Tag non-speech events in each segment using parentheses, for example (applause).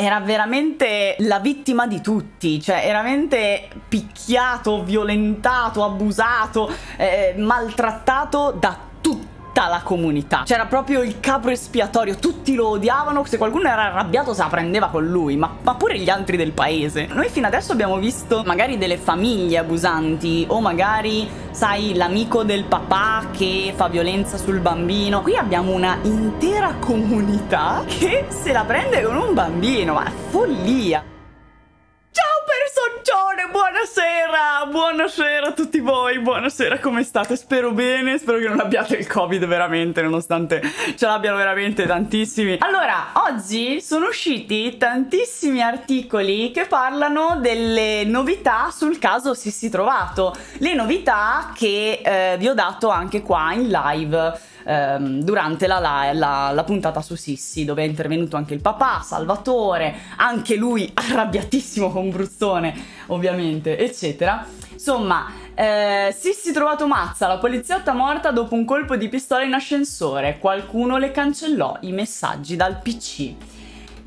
era veramente la vittima di tutti, cioè era veramente picchiato, violentato, abusato, eh, maltrattato da tutti tutta la comunità. C'era proprio il capro espiatorio, tutti lo odiavano, se qualcuno era arrabbiato se la prendeva con lui, ma, ma pure gli altri del paese. Noi fino adesso abbiamo visto magari delle famiglie abusanti o magari, sai, l'amico del papà che fa violenza sul bambino. Qui abbiamo una intera comunità che se la prende con un bambino, ma è follia. Buone, buonasera, buonasera a tutti voi, buonasera come state? Spero bene, spero che non abbiate il covid veramente nonostante ce l'abbiano veramente tantissimi Allora, oggi sono usciti tantissimi articoli che parlano delle novità sul caso Sissi Trovato Le novità che eh, vi ho dato anche qua in live ehm, durante la, la, la, la, puntata su Sissi dove è intervenuto anche il papà, Salvatore, anche lui (laughs) arrabbiatissimo con Bruzzone ovviamente, eccetera. Insomma, eh, Sissi trovato mazza, la poliziotta morta dopo un colpo di pistola in ascensore, qualcuno le cancellò i messaggi dal PC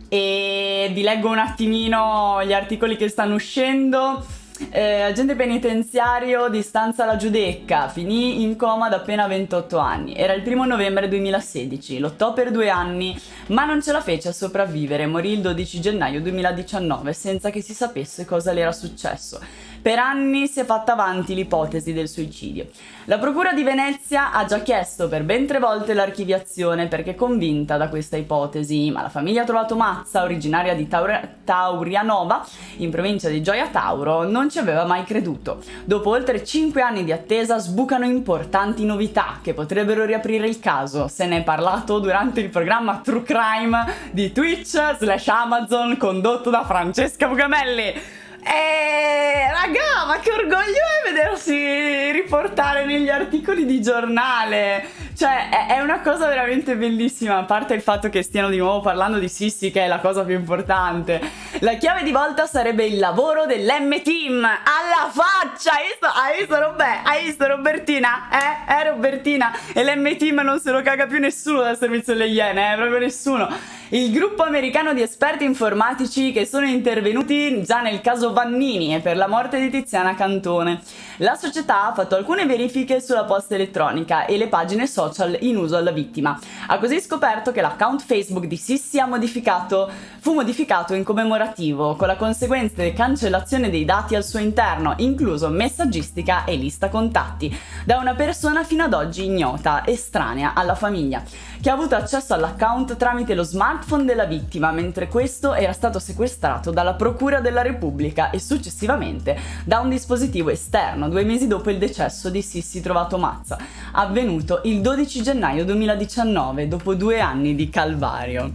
e vi leggo un attimino gli articoli che stanno uscendo. Eh, agente penitenziario di Stanza La Giudecca, finì in coma da appena 28 anni. Era il primo novembre 2016, lottò per due anni, ma non ce la fece a sopravvivere. Morì il 12 gennaio 2019 senza che si sapesse cosa le era successo. Per anni si è fatta avanti l'ipotesi del suicidio. La Procura di Venezia ha già chiesto per ben tre volte l'archiviazione perché convinta da questa ipotesi, ma la famiglia Trovato Mazza, originaria di Taur- Taurianova, in provincia di Gioia Tauro, non ci aveva mai creduto. Dopo oltre cinque anni di attesa sbucano importanti novità che potrebbero riaprire il caso. Se ne è parlato durante il programma True Crime di Twitch slash Amazon condotto da Francesca Bugamelli. Eh, raga, ma che orgoglio è vedersi riportare negli articoli di giornale. Cioè, è, una cosa veramente bellissima, a parte il fatto che stiano di nuovo parlando di Sissi, che è la cosa più importante. La chiave di volta sarebbe il lavoro dell'M-Team. Alla faccia! Hai visto, hai visto, Robè? Hai visto Robertina? Eh? Eh, Robertina? E l'M-Team non se lo caga più nessuno dal servizio delle Iene, eh? Proprio nessuno. Il gruppo americano di esperti informatici che sono intervenuti già nel caso Vannini e per la morte di Tiziana Cantone. La società ha fatto alcune verifiche sulla posta elettronica e le pagine social in uso alla vittima. Ha così scoperto che l'account Facebook di Sissi ha modificato, fu modificato in commemorativo, con la conseguente cancellazione dei dati al suo interno, incluso messaggistica e lista contatti, da una persona fino ad oggi ignota, estranea alla famiglia, che ha avuto accesso all'account tramite lo smartphone smartphone della vittima, mentre questo era stato sequestrato dalla Procura della Repubblica e successivamente da un dispositivo esterno, due mesi dopo il decesso di Sissi Trovato Mazza, avvenuto il 12 gennaio 2019, dopo due anni di calvario.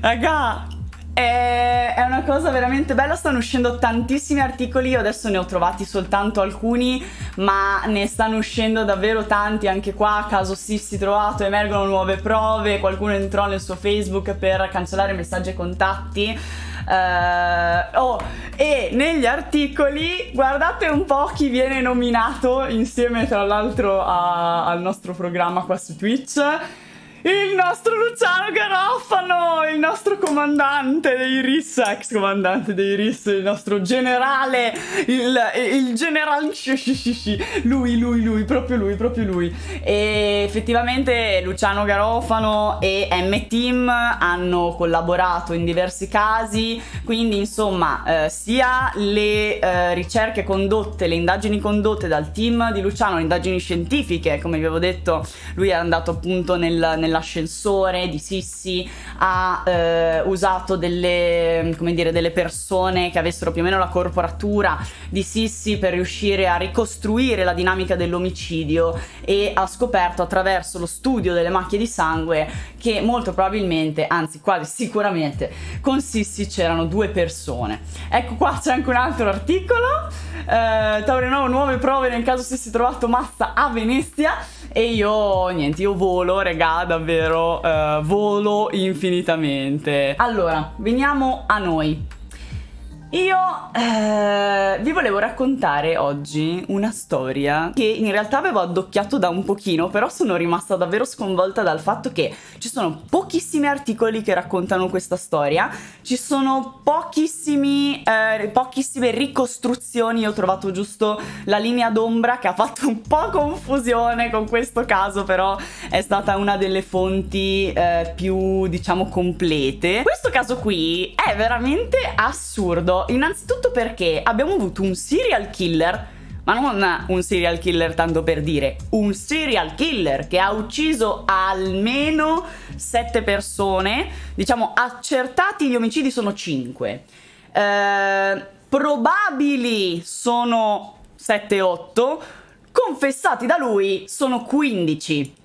Raga, è una cosa veramente bella, stanno uscendo tantissimi articoli, io adesso ne ho trovati soltanto alcuni, ma ne stanno uscendo davvero tanti, anche qua caso si Sissi trovato, emergono nuove prove, qualcuno entrò nel suo Facebook per cancellare messaggi e contatti. Uh, oh, e negli articoli guardate un po' chi viene nominato insieme tra l'altro al nostro programma qua su Twitch il nostro Luciano Garofano, il nostro comandante dei RIS, ex comandante dei RIS, il nostro generale, il, il generale, lui, lui, lui, proprio lui, proprio lui. E effettivamente Luciano Garofano e M-Team hanno collaborato in diversi casi, quindi insomma eh, sia le eh, ricerche condotte, le indagini condotte dal team di Luciano, le indagini scientifiche, come vi avevo detto, lui è andato appunto nel, nella nell'ascensore di Sissi, ha eh, usato delle, dire, delle, persone che avessero più o meno la corporatura di Sissi per riuscire a ricostruire la dinamica dell'omicidio e ha scoperto attraverso lo studio delle macchie di sangue che molto probabilmente, anzi quasi sicuramente, con Sissi c'erano due persone. Ecco qua c'è anche un altro articolo, eh, Taurinovo nuove prove nel caso si sia trovato massa a Venezia e io niente, io volo, regà, davvero davvero eh, volo infinitamente. Allora, veniamo a noi. Io eh, vi volevo raccontare oggi una storia che in realtà avevo addocchiato da un pochino, però sono rimasta davvero sconvolta dal fatto che ci sono pochissimi articoli che raccontano questa storia, ci sono pochissimi, eh, pochissime ricostruzioni, Io ho trovato giusto la linea d'ombra che ha fatto un po' confusione con questo caso, però è stata una delle fonti eh, più diciamo complete. Questo caso qui è veramente assurdo innanzitutto perché abbiamo avuto un serial killer, ma non un serial killer tanto per dire, un serial killer che ha ucciso almeno sette persone, diciamo accertati gli omicidi sono 5. Eh, probabili sono 7-8, confessati da lui sono 15.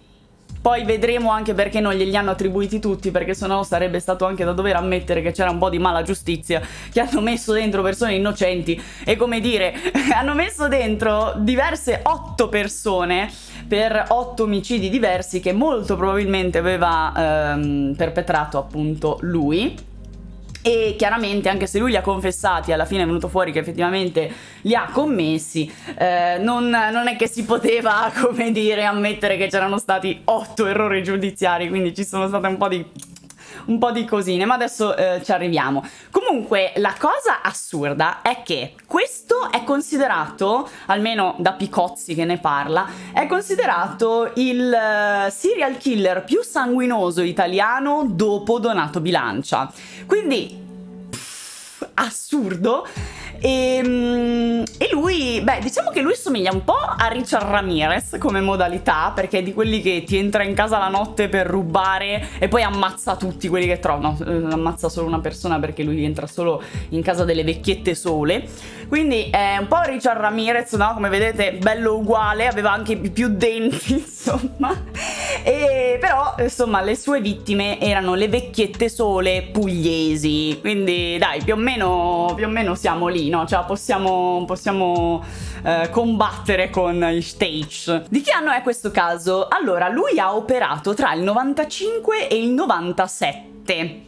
Poi vedremo anche perché non glieli hanno attribuiti tutti, perché sennò sarebbe stato anche da dover ammettere che c'era un po' di mala giustizia, che hanno messo dentro persone innocenti e come dire, (laughs) hanno messo dentro diverse otto persone per otto omicidi diversi che molto probabilmente aveva ehm, perpetrato appunto lui. E chiaramente, anche se lui li ha confessati, alla fine è venuto fuori che effettivamente li ha commessi, eh, non, non, è che si poteva, (laughs) come dire, ammettere che c'erano stati otto errori giudiziari, quindi ci sono state un po' di un po' di cosine, ma adesso eh, ci arriviamo. Comunque, la cosa assurda è che questo è considerato, almeno da Picozzi che ne parla, è considerato il eh, serial killer più sanguinoso italiano dopo Donato Bilancia. Quindi, pff, assurdo e, ehm, e, lui, beh, diciamo che lui somiglia un po' a Richard Ramirez come modalità, perché è di quelli che ti entra in casa la notte per rubare e poi ammazza tutti quelli che trova. No, eh, ammazza solo una persona perché lui entra solo in casa delle vecchiette sole. Quindi è un po' Richard Ramirez, no? Come vedete, bello uguale, aveva anche più denti, (laughs) insomma. E, però, insomma, le sue vittime erano le vecchiette sole pugliesi. Quindi, dai, più o meno, più o meno siamo lì pochino, cioè possiamo, possiamo eh, combattere con gli stage. Di che anno è questo caso? Allora, lui ha operato tra il 95 e il 97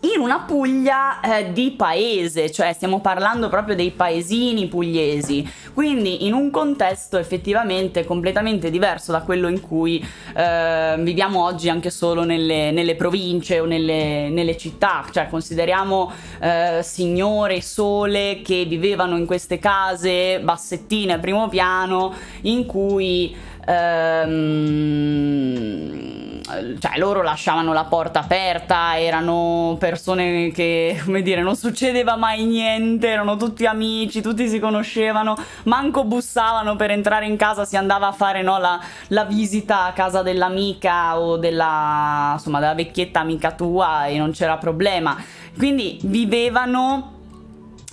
in una Puglia eh, di paese, cioè stiamo parlando proprio dei paesini pugliesi, quindi in un contesto effettivamente completamente diverso da quello in cui eh, viviamo oggi anche solo nelle, nelle province o nelle, nelle, città, cioè consideriamo eh, signore sole che vivevano in queste case bassettine a primo piano in cui... Ehm, eh, cioè loro lasciavano la porta aperta, erano persone che, (laughs) come dire, non succedeva mai niente, erano tutti amici, tutti si conoscevano, manco bussavano per entrare in casa, si andava a fare no, la, la, visita a casa dell'amica o della, insomma, della vecchietta amica tua e non c'era problema. Quindi vivevano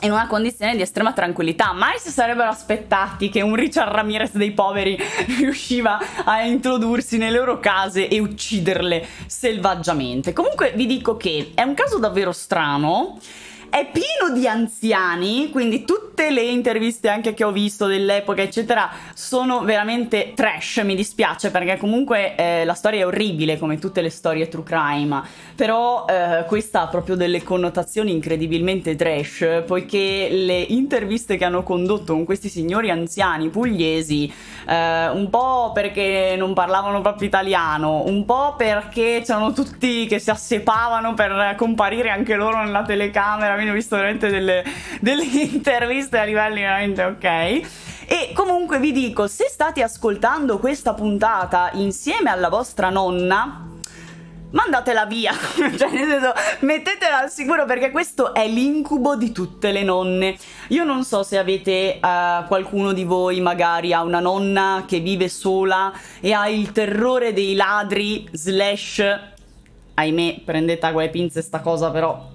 in una condizione di estrema tranquillità. Mai si sarebbero aspettati che un Richard Ramirez dei poveri (laughs) riusciva a introdursi nelle loro case e ucciderle selvaggiamente. Comunque vi dico che è un caso davvero strano è pieno di anziani, quindi tutte le interviste anche che ho visto dell'epoca, eccetera, sono veramente trash, mi dispiace perché comunque eh, la storia è orribile come tutte le storie true crime, però eh, questa ha proprio delle connotazioni incredibilmente trash, poiché le interviste che hanno condotto con questi signori anziani pugliesi, eh, un po' perché non parlavano proprio italiano, un po' perché c'erano tutti che si assepavano per comparire anche loro nella telecamera, Almeno ho visto veramente delle, delle (laughs) interviste a livelli veramente ok. E comunque vi dico, se state ascoltando questa puntata insieme alla vostra nonna, mandatela via, (laughs) cioè nel senso mettetela al sicuro perché questo è l'incubo di tutte le nonne. Io non so se avete uh, qualcuno di voi magari ha una nonna che vive sola e ha il terrore dei ladri slash ahimè prendete a le pinze sta cosa però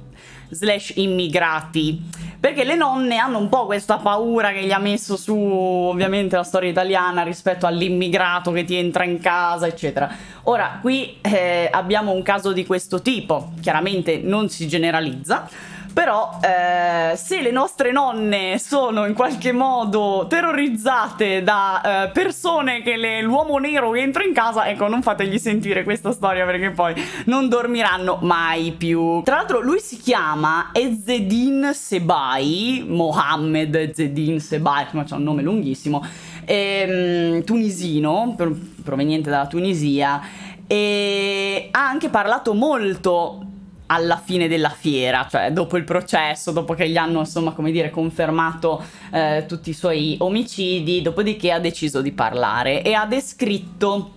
slash immigrati perché le nonne hanno un po' questa paura che gli ha messo su ovviamente la storia italiana rispetto all'immigrato che ti entra in casa eccetera ora qui eh, abbiamo un caso di questo tipo chiaramente non si generalizza però eh, se le nostre nonne sono in qualche modo terrorizzate da eh, persone che le, l'uomo nero entra in casa, ecco non fategli sentire questa storia perché poi non dormiranno mai più. Tra l'altro lui si chiama Ezzedin Sebai, Mohammed Ezzedin Sebai, ma c'è un nome lunghissimo, ehm, tunisino, proveniente dalla Tunisia, e ha anche parlato molto alla fine della fiera, cioè dopo il processo, dopo che gli hanno insomma come dire confermato eh, tutti i suoi omicidi, dopodiché ha deciso di parlare e ha descritto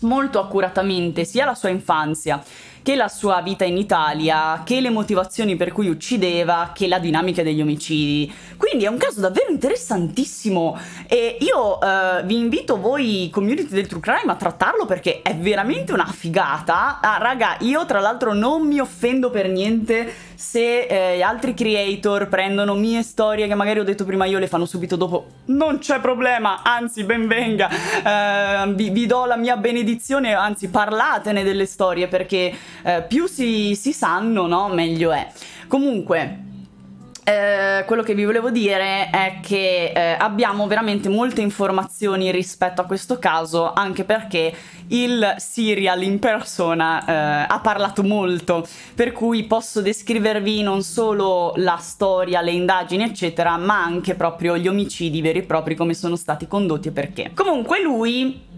molto accuratamente sia la sua infanzia che la sua vita in Italia, che le motivazioni per cui uccideva, che la dinamica degli omicidi. Quindi è un caso davvero interessantissimo e io eh, vi invito voi community del True Crime a trattarlo perché è veramente una figata. Ah raga, io tra l'altro non mi offendo per niente se eh, altri creator prendono mie storie che magari ho detto prima io le fanno subito dopo, non c'è problema, anzi benvenga, eh, vi, vi, do la mia benedizione, anzi parlatene delle storie perché eh, più si, si sanno, no? meglio è. Comunque... Eh, quello che vi volevo dire è che eh, abbiamo veramente molte informazioni rispetto a questo caso, anche perché il serial in persona eh, ha parlato molto, per cui posso descrivervi non solo la storia, le indagini, eccetera, ma anche proprio gli omicidi veri e propri, come sono stati condotti e perché. Comunque lui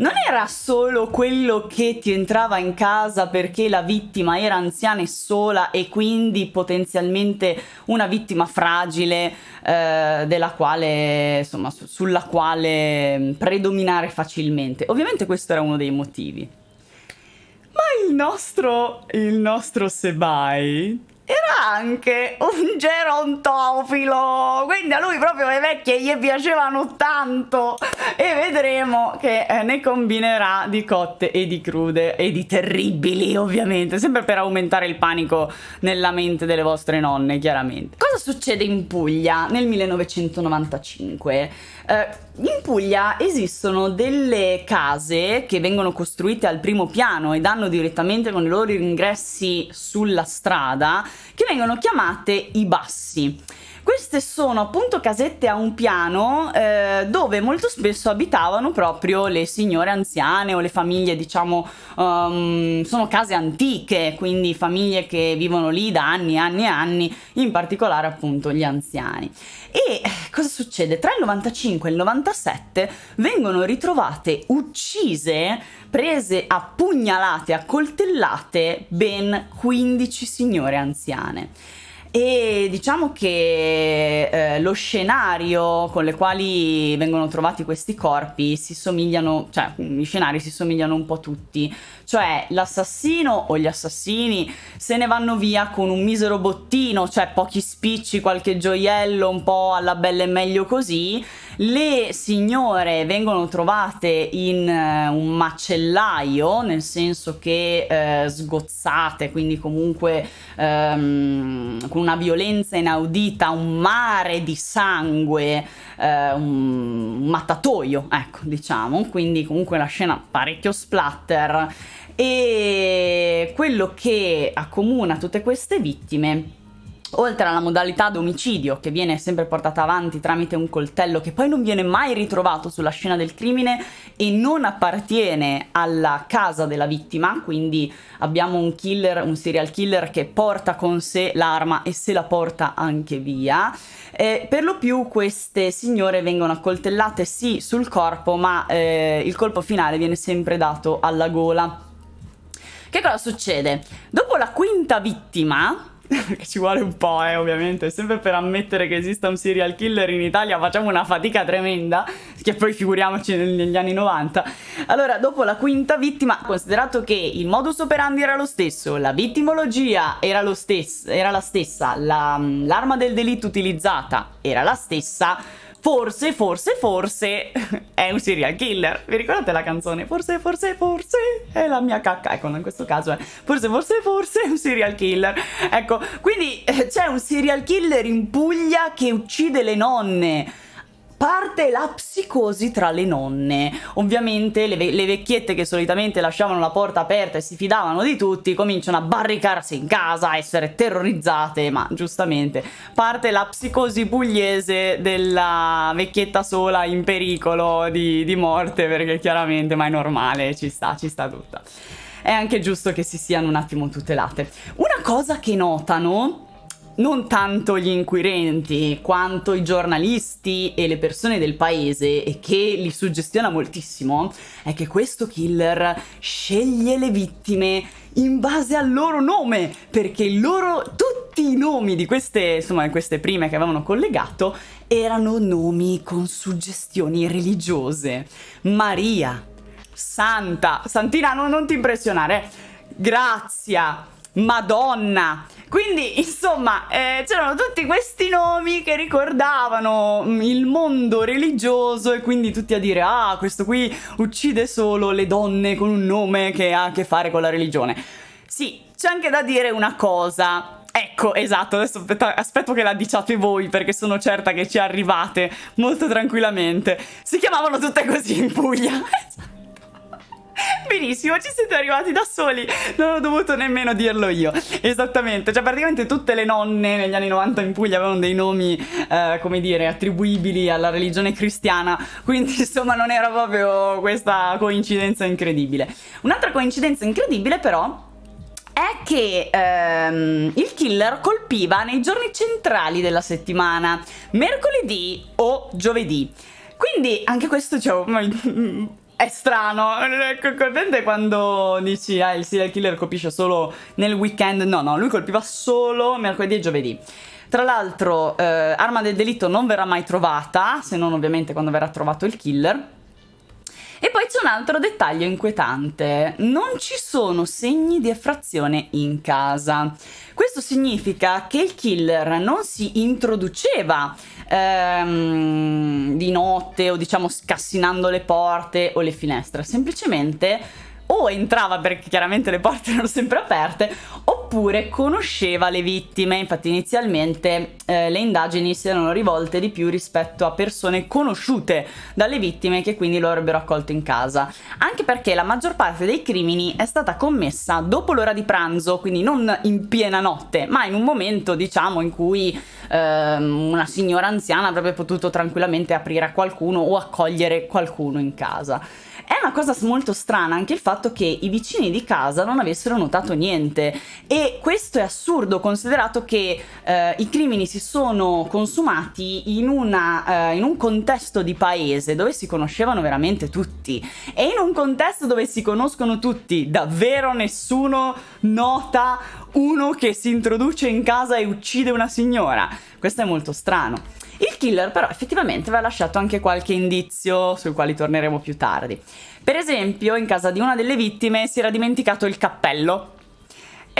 non era solo quello che ti entrava in casa perché la vittima era anziana e sola e quindi potenzialmente una vittima fragile eh, della quale, insomma, su sulla quale mm, predominare facilmente. Ovviamente questo era uno dei motivi. Ma il nostro, il nostro Sebai era anche un gerontofilo, quindi a lui proprio le vecchie gli piacevano tanto e vedremo che eh, ne combinerà di cotte e di crude e di terribili ovviamente, sempre per aumentare il panico nella mente delle vostre nonne chiaramente. Cosa succede in Puglia nel 1995? Eh, in Puglia esistono delle case che vengono costruite al primo piano e danno direttamente con i loro ingressi sulla strada, che vengono chiamate i bassi. Queste sono appunto casette a un piano eh, dove molto spesso abitavano proprio le signore anziane o le famiglie, diciamo, um, sono case antiche, quindi famiglie che vivono lì da anni e anni e anni, in particolare appunto gli anziani. E cosa succede? Tra il 95 e il 97 vengono ritrovate uccise, prese a pugnalate, a coltellate ben 15 signore anziane e diciamo che eh, lo scenario con le quali vengono trovati questi corpi si somigliano, cioè gli scenari si somigliano un po' tutti, cioè l'assassino o gli assassini se ne vanno via con un misero bottino, cioè pochi spicci, qualche gioiello, un po' alla bella e meglio così le signore vengono trovate in uh, un macellaio, nel senso che uh, sgozzate, quindi comunque um, con una violenza inaudita, un mare di sangue, uh, un mattatoio, ecco, diciamo, quindi comunque la scena parecchio splatter e quello che accomuna tutte queste vittime Oltre alla modalità d'omicidio che viene sempre portata avanti tramite un coltello che poi non viene mai ritrovato sulla scena del crimine e non appartiene alla casa della vittima, quindi abbiamo un killer, un serial killer che porta con sé l'arma e se la porta anche via. Eh, per lo più queste signore vengono accoltellate sì sul corpo, ma eh, il colpo finale viene sempre dato alla gola. Che cosa succede? Dopo la quinta vittima, perché (laughs) ci vuole un po', eh, ovviamente, sempre per ammettere che esista un serial killer in Italia facciamo una fatica tremenda, che poi figuriamoci negli anni 90. Allora, dopo la quinta vittima, considerato che il modus operandi era lo stesso, la vittimologia era, lo stes era la stessa, mm, l'arma la, del delitto utilizzata era la stessa, forse, forse, forse è un serial killer. Vi ricordate la canzone? Forse, forse, forse è la mia cacca. Ecco, in questo caso è forse, forse, forse è un serial killer. Ecco, quindi eh, c'è un serial killer in Puglia che uccide le nonne parte la psicosi tra le nonne. Ovviamente le, ve le, vecchiette che solitamente lasciavano la porta aperta e si fidavano di tutti cominciano a barricarsi in casa, a essere terrorizzate, ma giustamente parte la psicosi pugliese della vecchietta sola in pericolo di, di morte perché chiaramente ma è normale, ci sta, ci sta tutta. È anche giusto che si siano un attimo tutelate. Una cosa che notano non tanto gli inquirenti quanto i giornalisti e le persone del paese e che li suggestiona moltissimo è che questo killer sceglie le vittime in base al loro nome perché il loro tutti i nomi di queste insomma queste prime che avevano collegato erano nomi con suggestioni religiose Maria Santa Santina non, non ti impressionare Grazia Madonna quindi, insomma, eh, c'erano tutti questi nomi che ricordavano mm, il mondo religioso e quindi tutti a dire ah, questo qui uccide solo le donne con un nome che ha a che fare con la religione. Sì, c'è anche da dire una cosa. Ecco, esatto, adesso aspetto che la diciate voi perché sono certa che ci arrivate molto tranquillamente. Si chiamavano tutte così in Puglia. (laughs) Benissimo, ci siete arrivati da soli, non ho dovuto nemmeno dirlo io. Esattamente, cioè praticamente tutte le nonne negli anni 90 in Puglia avevano dei nomi, eh, come dire, attribuibili alla religione cristiana, quindi insomma non era proprio questa coincidenza incredibile. Un'altra coincidenza incredibile però è che ehm, il killer colpiva nei giorni centrali della settimana, mercoledì o giovedì. Quindi anche questo ci ha è strano. non ecco, è Presente quando dici, ah, il serial killer colpisce solo nel weekend? No, no, lui colpiva solo mercoledì e giovedì. Tra l'altro, eh, arma del delitto non verrà mai trovata, se non ovviamente quando verrà trovato il killer. E poi c'è un altro dettaglio inquietante, non ci sono segni di effrazione in casa. Questo significa che il killer non si introduceva ehm, di notte o diciamo scassinando le porte o le finestre, semplicemente o entrava perché chiaramente le porte erano sempre aperte oppure conosceva le vittime, infatti inizialmente eh, le indagini si erano rivolte di più rispetto a persone conosciute dalle vittime che quindi lo avrebbero accolto in casa, anche perché la maggior parte dei crimini è stata commessa dopo l'ora di pranzo, quindi non in piena notte, ma in un momento diciamo in cui eh, una signora anziana avrebbe potuto tranquillamente aprire a qualcuno o accogliere qualcuno in casa. È una cosa molto strana anche il fatto che i vicini di casa non avessero notato niente e questo è assurdo considerato che eh, i crimini si sono consumati in, una, eh, in un contesto di paese dove si conoscevano veramente tutti e in un contesto dove si conoscono tutti davvero nessuno nota uno che si introduce in casa e uccide una signora. Questo è molto strano. Il killer però effettivamente aveva lasciato anche qualche indizio sui quali torneremo più tardi. Per esempio, in casa di una delle vittime si era dimenticato il cappello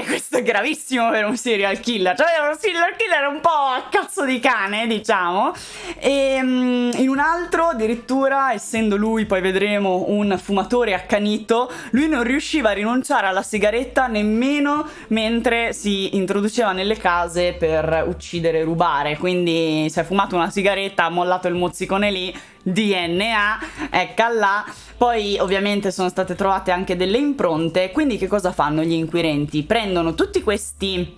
e questo è gravissimo per un serial killer. Cioè, un serial killer un po' a cazzo di cane, diciamo. E ehm, in un altro, addirittura, essendo lui, poi vedremo, un fumatore accanito, lui non riusciva a rinunciare alla sigaretta nemmeno mentre si introduceva nelle case per uccidere e rubare. Quindi si è fumato una sigaretta, ha mollato il mozzicone lì, DNA, ecco là. Poi ovviamente sono state trovate anche delle impronte, quindi che cosa fanno gli inquirenti? Prendono tutti questi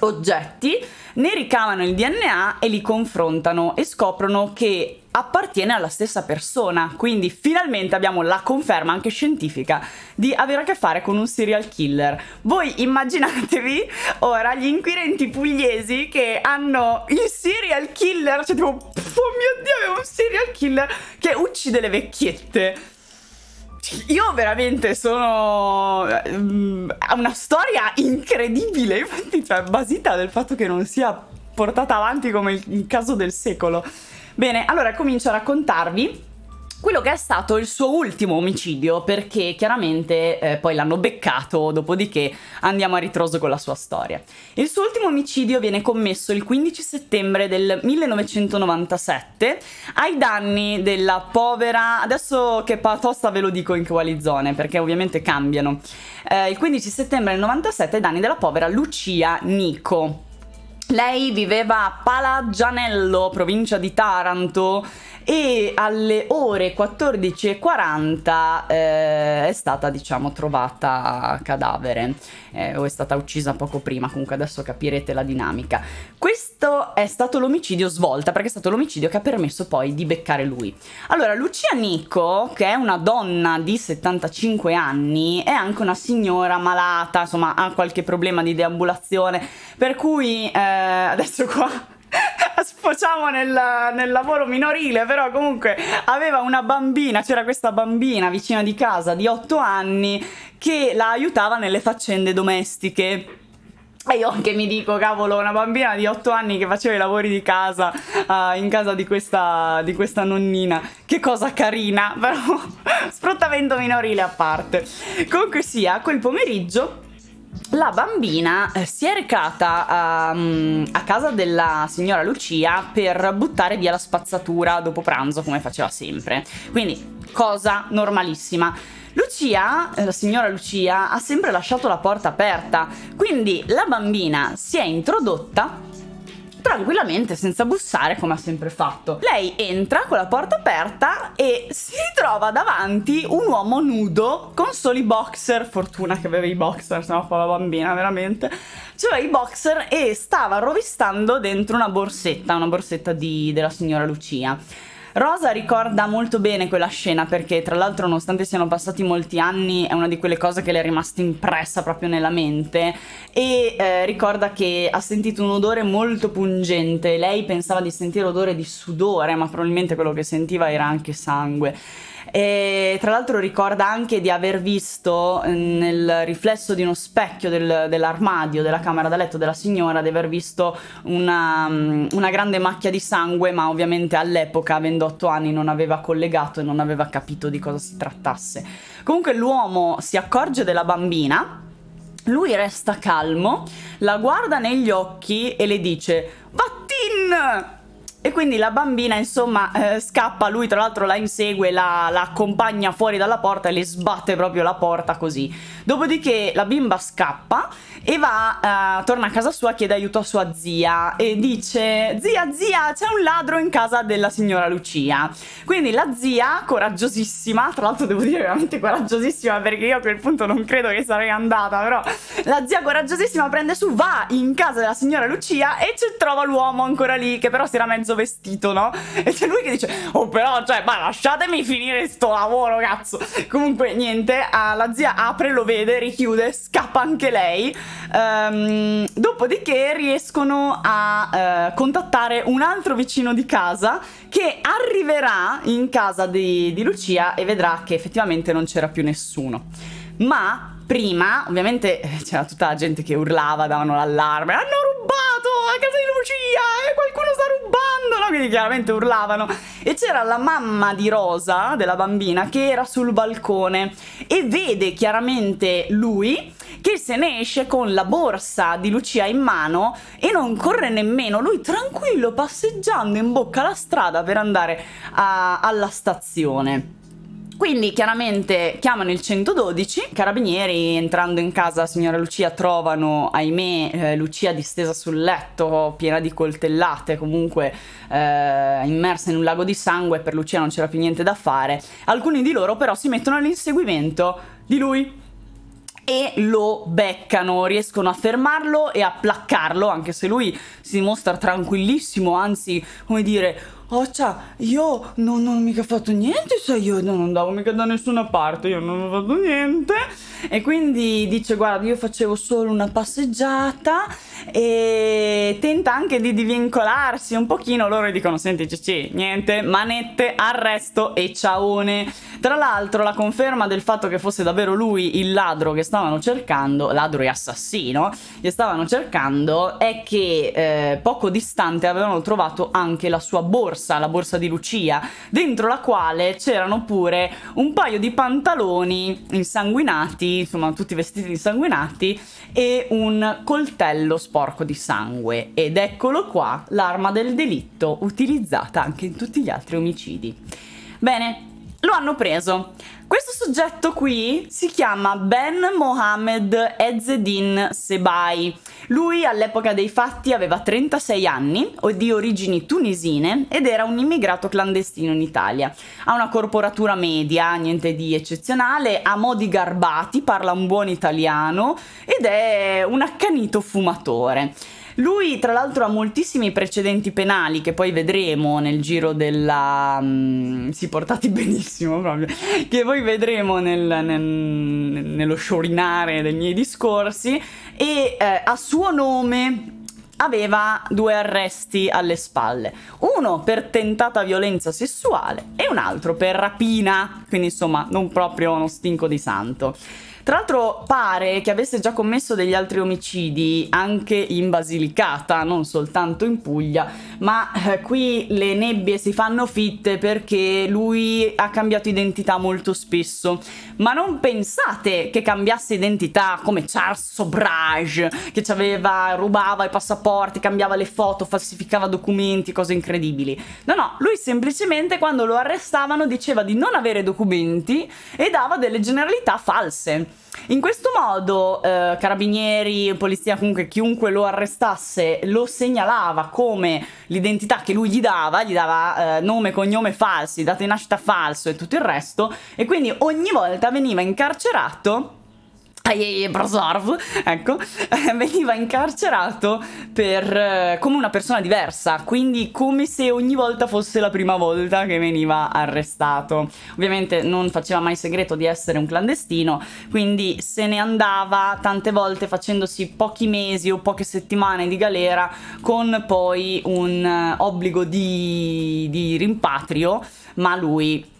oggetti, ne ricavano il DNA e li confrontano e scoprono che appartiene alla stessa persona, quindi finalmente abbiamo la conferma anche scientifica di avere a che fare con un serial killer. Voi immaginatevi ora gli inquirenti pugliesi che hanno il serial killer, cioè tipo, oh mio dio, è un serial killer che uccide le vecchiette. Io veramente sono... Um, una storia incredibile, infatti cioè basita del fatto che non sia portata avanti come il caso del secolo. Bene, allora comincio a raccontarvi quello che è stato il suo ultimo omicidio perché chiaramente eh, poi l'hanno beccato, dopodiché andiamo a ritroso con la sua storia. Il suo ultimo omicidio viene commesso il 15 settembre del 1997 ai danni della povera, adesso che patosta ve lo dico in quali zone perché ovviamente cambiano, eh, il 15 settembre del 97 ai danni della povera Lucia Nico lei viveva a Palagianello, provincia di Taranto, e alle ore 14.40 eh, è stata diciamo trovata cadavere eh, o è stata uccisa poco prima, comunque adesso capirete la dinamica. Questo è stato l'omicidio svolta perché è stato l'omicidio che ha permesso poi di beccare lui. Allora Lucia Nico, che è una donna di 75 anni, è anche una signora malata, insomma ha qualche problema di deambulazione, per cui eh, adesso qua (laughs) sfociamo nel, nel, lavoro minorile, però comunque aveva una bambina, c'era questa bambina vicina di casa di 8 anni che la aiutava nelle faccende domestiche. E io anche mi dico, cavolo, una bambina di 8 anni che faceva i lavori di casa uh, in casa di questa, di questa nonnina, che cosa carina, (laughs) però sfruttamento minorile a parte. Comunque sia, quel pomeriggio la bambina eh, si è recata a, ehm, a, casa della signora Lucia per buttare via la spazzatura dopo pranzo come faceva sempre. Quindi cosa normalissima. Lucia, eh, la signora Lucia, ha sempre lasciato la porta aperta, quindi la bambina si è introdotta tranquillamente senza bussare come ha sempre fatto. Lei entra con la porta aperta e si ritrova davanti un uomo nudo con soli boxer, fortuna che aveva i boxer, se no fa la bambina veramente, cioè i boxer e stava rovistando dentro una borsetta, una borsetta di, della signora Lucia. Rosa ricorda molto bene quella scena perché tra l'altro nonostante siano passati molti anni è una di quelle cose che le è rimasta impressa proprio nella mente e eh, ricorda che ha sentito un odore molto pungente, lei pensava di sentire odore di sudore ma probabilmente quello che sentiva era anche sangue e tra l'altro ricorda anche di aver visto mm, nel riflesso di uno specchio del, dell'armadio della camera da letto della signora, di aver visto una, mm, una grande macchia di sangue, ma ovviamente all'epoca, avendo otto anni, non aveva collegato e non aveva capito di cosa si trattasse. Comunque l'uomo si accorge della bambina. Lui resta calmo, la guarda negli occhi e le dice: Vattin! E quindi la bambina insomma eh, scappa, lui tra l'altro la insegue, la, la, accompagna fuori dalla porta e le sbatte proprio la porta così. Dopodiché la bimba scappa e va, uh, torna a casa sua, chiede aiuto a sua zia e dice zia zia c'è un ladro in casa della signora Lucia. Quindi la zia, coraggiosissima, tra l'altro devo dire veramente coraggiosissima perché io a quel punto non credo che sarei andata, però la zia coraggiosissima prende su, va in casa della signora Lucia e ci trova l'uomo ancora lì che però si era mezzo vestito, no? E c'è lui che dice oh però cioè ma lasciatemi finire sto lavoro cazzo. Comunque niente, uh, la zia apre, lo vede, richiude, scappa anche lei. Um, dopodiché riescono a uh, contattare un altro vicino di casa che arriverà in casa di, di Lucia e vedrà che effettivamente non c'era più nessuno. Ma prima, ovviamente, eh, c'era tutta la gente che urlava, davano l'allarme: hanno rubato a casa di Lucia! Eh, qualcuno sta rubando! No? Quindi chiaramente urlavano. E c'era la mamma di Rosa, della bambina, che era sul balcone e vede chiaramente lui che se ne esce con la borsa di Lucia in mano e non corre nemmeno, lui tranquillo passeggiando in bocca alla strada per andare a, alla stazione. Quindi chiaramente chiamano il 112, i carabinieri entrando in casa signora Lucia trovano, ahimè, eh, Lucia distesa sul letto, piena di coltellate, comunque eh, immersa in un lago di sangue, per Lucia non c'era più niente da fare. Alcuni di loro però si mettono all'inseguimento di lui e lo beccano, riescono a fermarlo e a placcarlo, anche se lui si dimostra tranquillissimo, anzi, come dire, oh Occia, io non, non, ho mica fatto niente, sai, io non andavo mica da nessuna parte, io non ho fatto niente. E quindi dice, guarda, io facevo solo una passeggiata e tenta anche di divincolarsi un pochino, loro dicono senti Cici, niente, manette, arresto e ciaone. Tra l'altro la conferma del fatto che fosse davvero lui il ladro che stavano cercando, ladro e assassino, che stavano cercando è che eh, poco distante avevano trovato anche la sua borsa, la borsa di Lucia, dentro la quale c'erano pure un paio di pantaloni insanguinati, insomma tutti vestiti insanguinati e un coltello sporco di sangue ed eccolo qua l'arma del delitto utilizzata anche in tutti gli altri omicidi. Bene, lo hanno preso. Questo soggetto qui si chiama Ben Mohamed Ezzedin Sebai. Lui all'epoca dei fatti aveva 36 anni, di origini tunisine ed era un immigrato clandestino in Italia. Ha una corporatura media, niente di eccezionale, ha modi garbati, parla un buon italiano ed è un accanito fumatore. Lui tra l'altro ha moltissimi precedenti penali che poi vedremo nel giro della... Mm, si sì, portati (laughs) benissimo proprio, che poi vedremo nel, nel, nello sciorinare dei miei discorsi e eh, a suo nome aveva due arresti alle spalle, uno per tentata violenza sessuale e un altro per rapina, quindi insomma non proprio uno stinco di santo. Tra l'altro pare che avesse già commesso degli altri omicidi anche in Basilicata, non soltanto in Puglia, ma eh, qui le nebbie si fanno fitte perché lui ha cambiato identità molto spesso. Ma non pensate che cambiasse identità come Charles Sobrage, che ci aveva, rubava i passaporti, cambiava le foto, falsificava documenti, cose incredibili. No, no, lui semplicemente quando lo arrestavano diceva di non avere documenti e dava delle generalità false. In questo modo eh, carabinieri, polizia, comunque chiunque lo arrestasse lo segnalava come l'identità che lui gli dava, gli dava eh, nome, cognome falsi, data di nascita falso e tutto il resto e quindi ogni volta veniva incarcerato Brasarv, ecco, eh, veniva incarcerato per, eh, come una persona diversa, quindi come se ogni volta fosse la prima volta che veniva arrestato. Ovviamente non faceva mai segreto di essere un clandestino, quindi se ne andava tante volte facendosi pochi mesi o poche settimane di galera con poi un eh, obbligo di, di rimpatrio, ma lui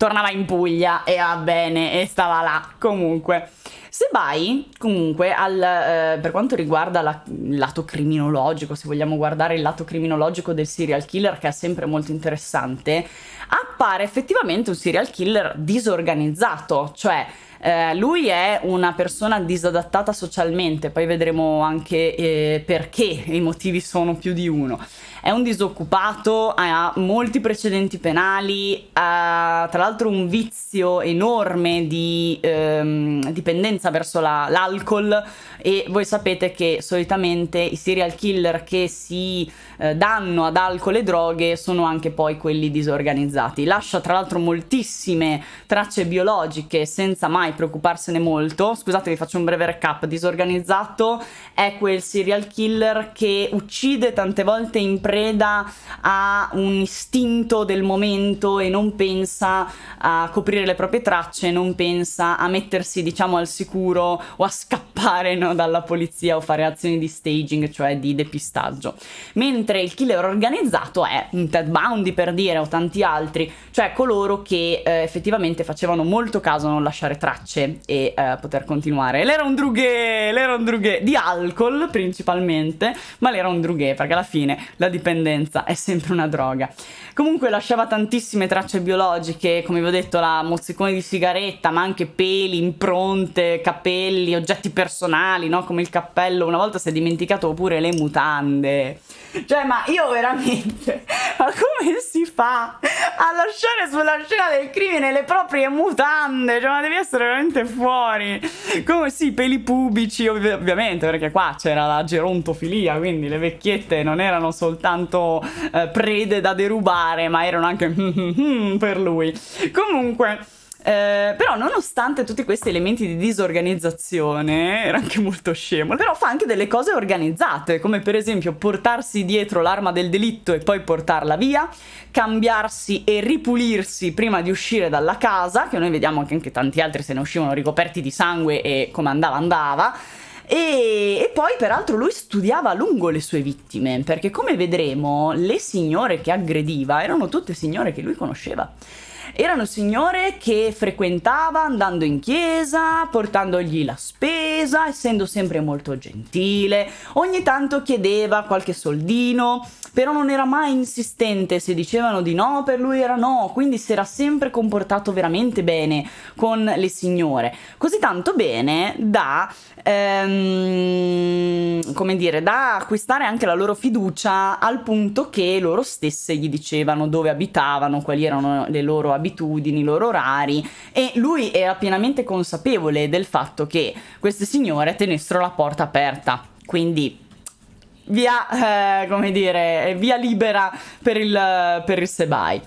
tornava in Puglia e va bene, e stava là comunque. Se vai comunque al, eh, per quanto riguarda la, il lato criminologico, se vogliamo guardare il lato criminologico del serial killer, che è sempre molto interessante, appare effettivamente un serial killer disorganizzato, cioè eh, lui è una persona disadattata socialmente, poi vedremo anche eh, perché i motivi sono più di uno. È un disoccupato, ha molti precedenti penali, ha tra l'altro un vizio enorme di ehm, dipendenza verso l'alcol e voi sapete che solitamente i serial killer che si eh, danno ad alcol e droghe sono anche poi quelli disorganizzati. Lascia tra l'altro moltissime tracce biologiche senza mai mai preoccuparsene molto. Scusate, vi faccio un breve recap. Disorganizzato è quel serial killer che uccide tante volte in preda a un istinto del momento e non pensa a coprire le proprie tracce, non pensa a mettersi, diciamo, al sicuro o a scappare no, dalla polizia o fare azioni di staging, cioè di depistaggio. Mentre il killer organizzato è un Ted Bundy per dire o tanti altri, cioè coloro che eh, effettivamente facevano molto caso a non lasciare tracce tracce e eh, poter continuare. L'era un drughe, l'era un drughe di alcol principalmente, ma l'era un drughe perché alla fine la dipendenza è sempre una droga. Comunque lasciava tantissime tracce biologiche, come vi ho detto la mozzicone di sigaretta, ma anche peli, impronte, capelli, oggetti personali, no? come il cappello, una volta si è dimenticato pure le mutande. Cioè, ma io veramente, (laughs) ma come si fa a lasciare sulla scena del crimine le proprie mutande? Cioè, ma devi essere veramente fuori. Come sì, peli pubici, ov ovviamente, perché qua c'era la gerontofilia, quindi le vecchiette non erano soltanto eh, prede da derubare, ma erano anche (laughs) per lui. Comunque. Eh, però nonostante tutti questi elementi di disorganizzazione, era anche molto scemo, però fa anche delle cose organizzate, come per esempio portarsi dietro l'arma del delitto e poi portarla via, cambiarsi e ripulirsi prima di uscire dalla casa, che noi vediamo che anche tanti altri se ne uscivano ricoperti di sangue e come andava andava. E, e, poi, peraltro, lui studiava a lungo le sue vittime, perché come vedremo, le signore che aggrediva erano tutte signore che lui conosceva. Erano signore che frequentava andando in chiesa, portandogli la spesa, essendo sempre molto gentile, ogni tanto chiedeva qualche soldino, però non era mai insistente, se dicevano di no per lui era no, quindi si era sempre comportato veramente bene con le signore, così tanto bene da ehm, come dire, da acquistare anche la loro fiducia al punto che loro stesse gli dicevano dove abitavano, quali erano le loro abitudini, i loro orari e lui era pienamente consapevole del fatto che queste signore tenessero la porta aperta. Quindi via, eh, come dire, via libera per il, per il Sebai.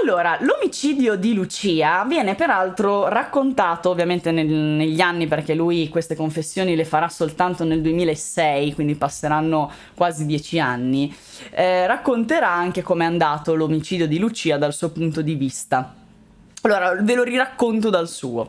Allora, l'omicidio di Lucia viene peraltro raccontato ovviamente nel, negli anni perché lui queste confessioni le farà soltanto nel 2006, quindi passeranno quasi dieci anni, eh, racconterà anche come è andato l'omicidio di Lucia dal suo punto di vista. Allora, ve lo riracconto dal suo.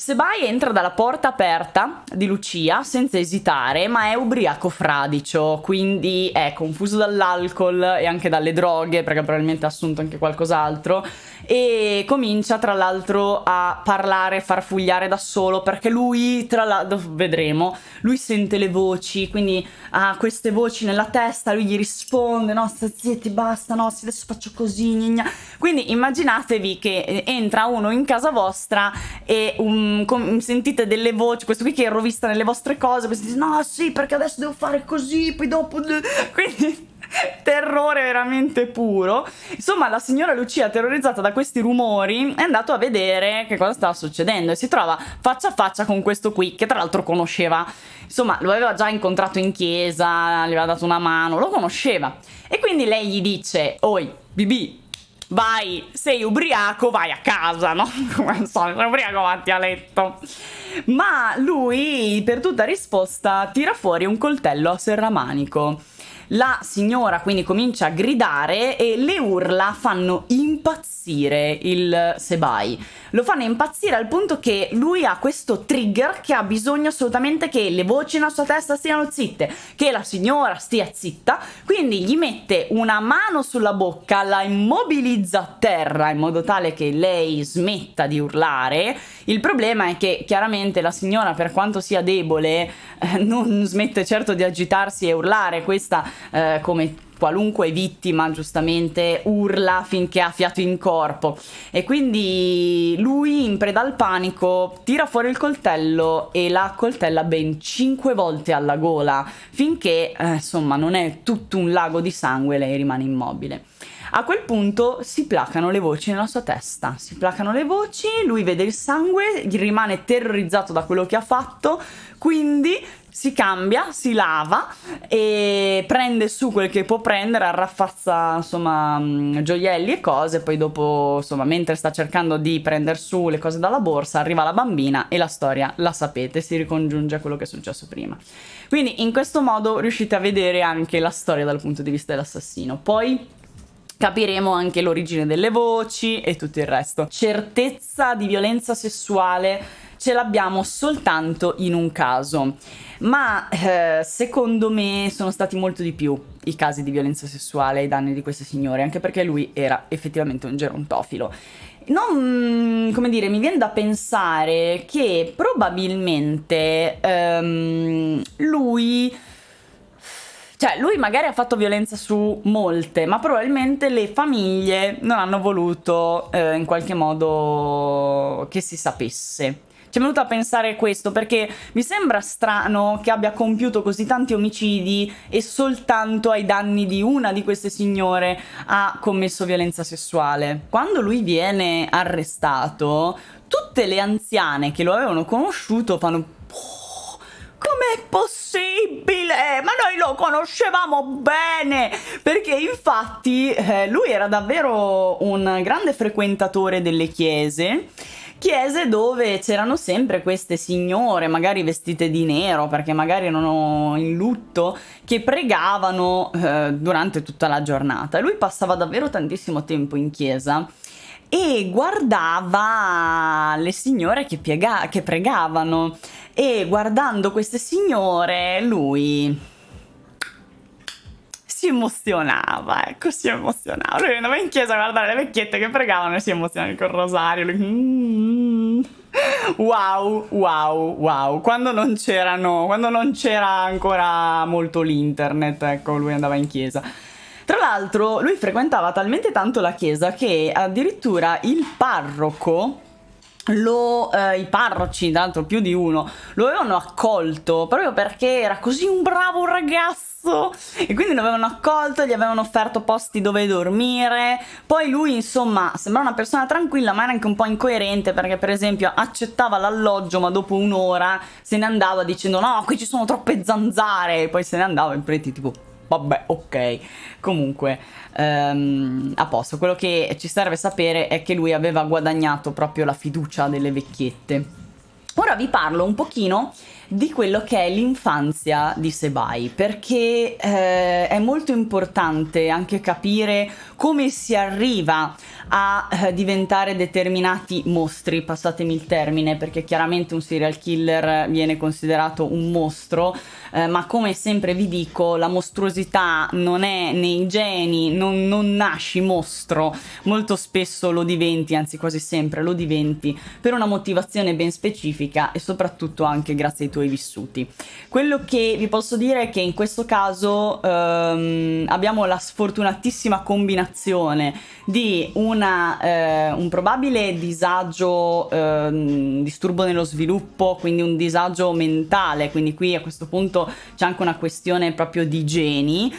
Sebai entra dalla porta aperta di Lucia senza esitare, ma è ubriaco fradicio, quindi è confuso dall'alcol e anche dalle droghe, perché probabilmente ha assunto anche qualcos'altro, e comincia tra l'altro a parlare, farfugliare da solo, perché lui, tra l'altro, vedremo, lui sente le voci, quindi ha queste voci nella testa, lui gli risponde, no, sta zitti, basta, no, adesso faccio così, gna gna. quindi immaginatevi che eh, entra uno in casa vostra e un Mm, com- sentite delle voci, questo qui che rovista nelle vostre cose, poi sentite no sì perché adesso devo fare così, poi dopo... (laughs) Quindi (laughs) terrore veramente puro. Insomma, la signora Lucia, terrorizzata da questi rumori, è andata a vedere che cosa stava succedendo e si trova faccia a faccia con questo qui, che tra l'altro conosceva. Insomma, lo aveva già incontrato in chiesa, gli aveva dato una mano, lo conosceva. E quindi lei gli dice, oi, BB, vai, sei ubriaco, vai a casa, no? (laughs) Come so, sei ubriaco, vatti a letto. Ma lui, per tutta risposta, tira fuori un coltello a serramanico la signora quindi comincia a gridare e le urla fanno impazzire il Sebai. Lo fanno impazzire al punto che lui ha questo trigger che ha bisogno assolutamente che le voci nella sua testa siano zitte, che la signora stia zitta, quindi gli mette una mano sulla bocca, la immobilizza a terra in modo tale che lei smetta di urlare. Il problema è che chiaramente la signora per quanto sia debole eh, non smette certo di agitarsi e urlare, questa eh, come qualunque vittima giustamente urla finché ha fiato in corpo e quindi lui in preda al panico tira fuori il coltello e la coltella ben cinque volte alla gola finché eh, insomma non è tutto un lago di sangue lei rimane immobile a quel punto si placano le voci nella sua testa, si placano le voci, lui vede il sangue, rimane terrorizzato da quello che ha fatto, quindi si cambia, si lava e prende su quel che può prendere, arraffazza insomma mm, gioielli e cose, poi dopo insomma mentre sta cercando di prendere su le cose dalla borsa arriva la bambina e la storia la sapete, si ricongiunge a quello che è successo prima. Quindi in questo modo riuscite a vedere anche la storia dal punto di vista dell'assassino. Poi Capiremo anche l'origine delle voci e tutto il resto. Certezza di violenza sessuale ce l'abbiamo soltanto in un caso. Ma eh, secondo me sono stati molto di più i casi di violenza sessuale ai danni di queste signore, anche perché lui era effettivamente un gerontofilo. Non, come dire, mi viene da pensare che probabilmente ehm, lui... Cioè, lui magari ha fatto violenza su molte, ma probabilmente le famiglie non hanno voluto eh, in qualche modo che si sapesse. Ci è venuto a pensare questo perché mi sembra strano che abbia compiuto così tanti omicidi e soltanto ai danni di una di queste signore ha commesso violenza sessuale. Quando lui viene arrestato, tutte le anziane che lo avevano conosciuto fanno boh, com'è possibile? Ma noi lo conoscevamo bene! Perché infatti eh, lui era davvero un grande frequentatore delle chiese chiese dove c'erano sempre queste signore, magari vestite di nero perché magari erano in lutto, che pregavano eh, durante tutta la giornata. Lui passava davvero tantissimo tempo in chiesa e guardava le signore che, che pregavano e guardando queste signore lui si emozionava, ecco, si emozionava. Lui andava in chiesa a guardare le vecchiette che pregavano e si emozionava col rosario. Lui, mm, mm, mm, wow, wow, wow. Quando non c'erano, quando non c'era ancora molto l'internet, ecco, lui andava in chiesa. Tra l'altro, lui frequentava talmente tanto la chiesa che addirittura il parroco lo, eh, i parroci, tra l'altro più di uno, lo avevano accolto proprio perché era così un bravo ragazzo cazzo! E quindi lo avevano accolto, gli avevano offerto posti dove dormire. Poi lui, insomma, sembrava una persona tranquilla, ma era anche un po' incoerente perché, per esempio, accettava l'alloggio, ma dopo un'ora se ne andava dicendo: No, qui ci sono troppe zanzare. E poi se ne andava, in preti, tipo, vabbè, ok. Comunque, ehm, a posto. Quello che ci serve sapere è che lui aveva guadagnato proprio la fiducia delle vecchiette. Ora vi parlo un pochino di quello che è l'infanzia di Sebai, perché eh, è molto importante anche capire come si arriva a eh, diventare determinati mostri, passatemi il termine, perché chiaramente un serial killer viene considerato un mostro, eh, ma come sempre vi dico, la mostruosità non è nei geni, non, non nasci mostro, molto spesso lo diventi, anzi quasi sempre lo diventi, per una motivazione ben specifica e soprattutto anche grazie ai tuoi vissuti. Quello che vi posso dire è che in questo caso ehm, abbiamo la sfortunatissima combinazione di un una, eh, un probabile disagio, eh, disturbo nello sviluppo, quindi un disagio mentale, quindi qui a questo punto c'è anche una questione proprio di geni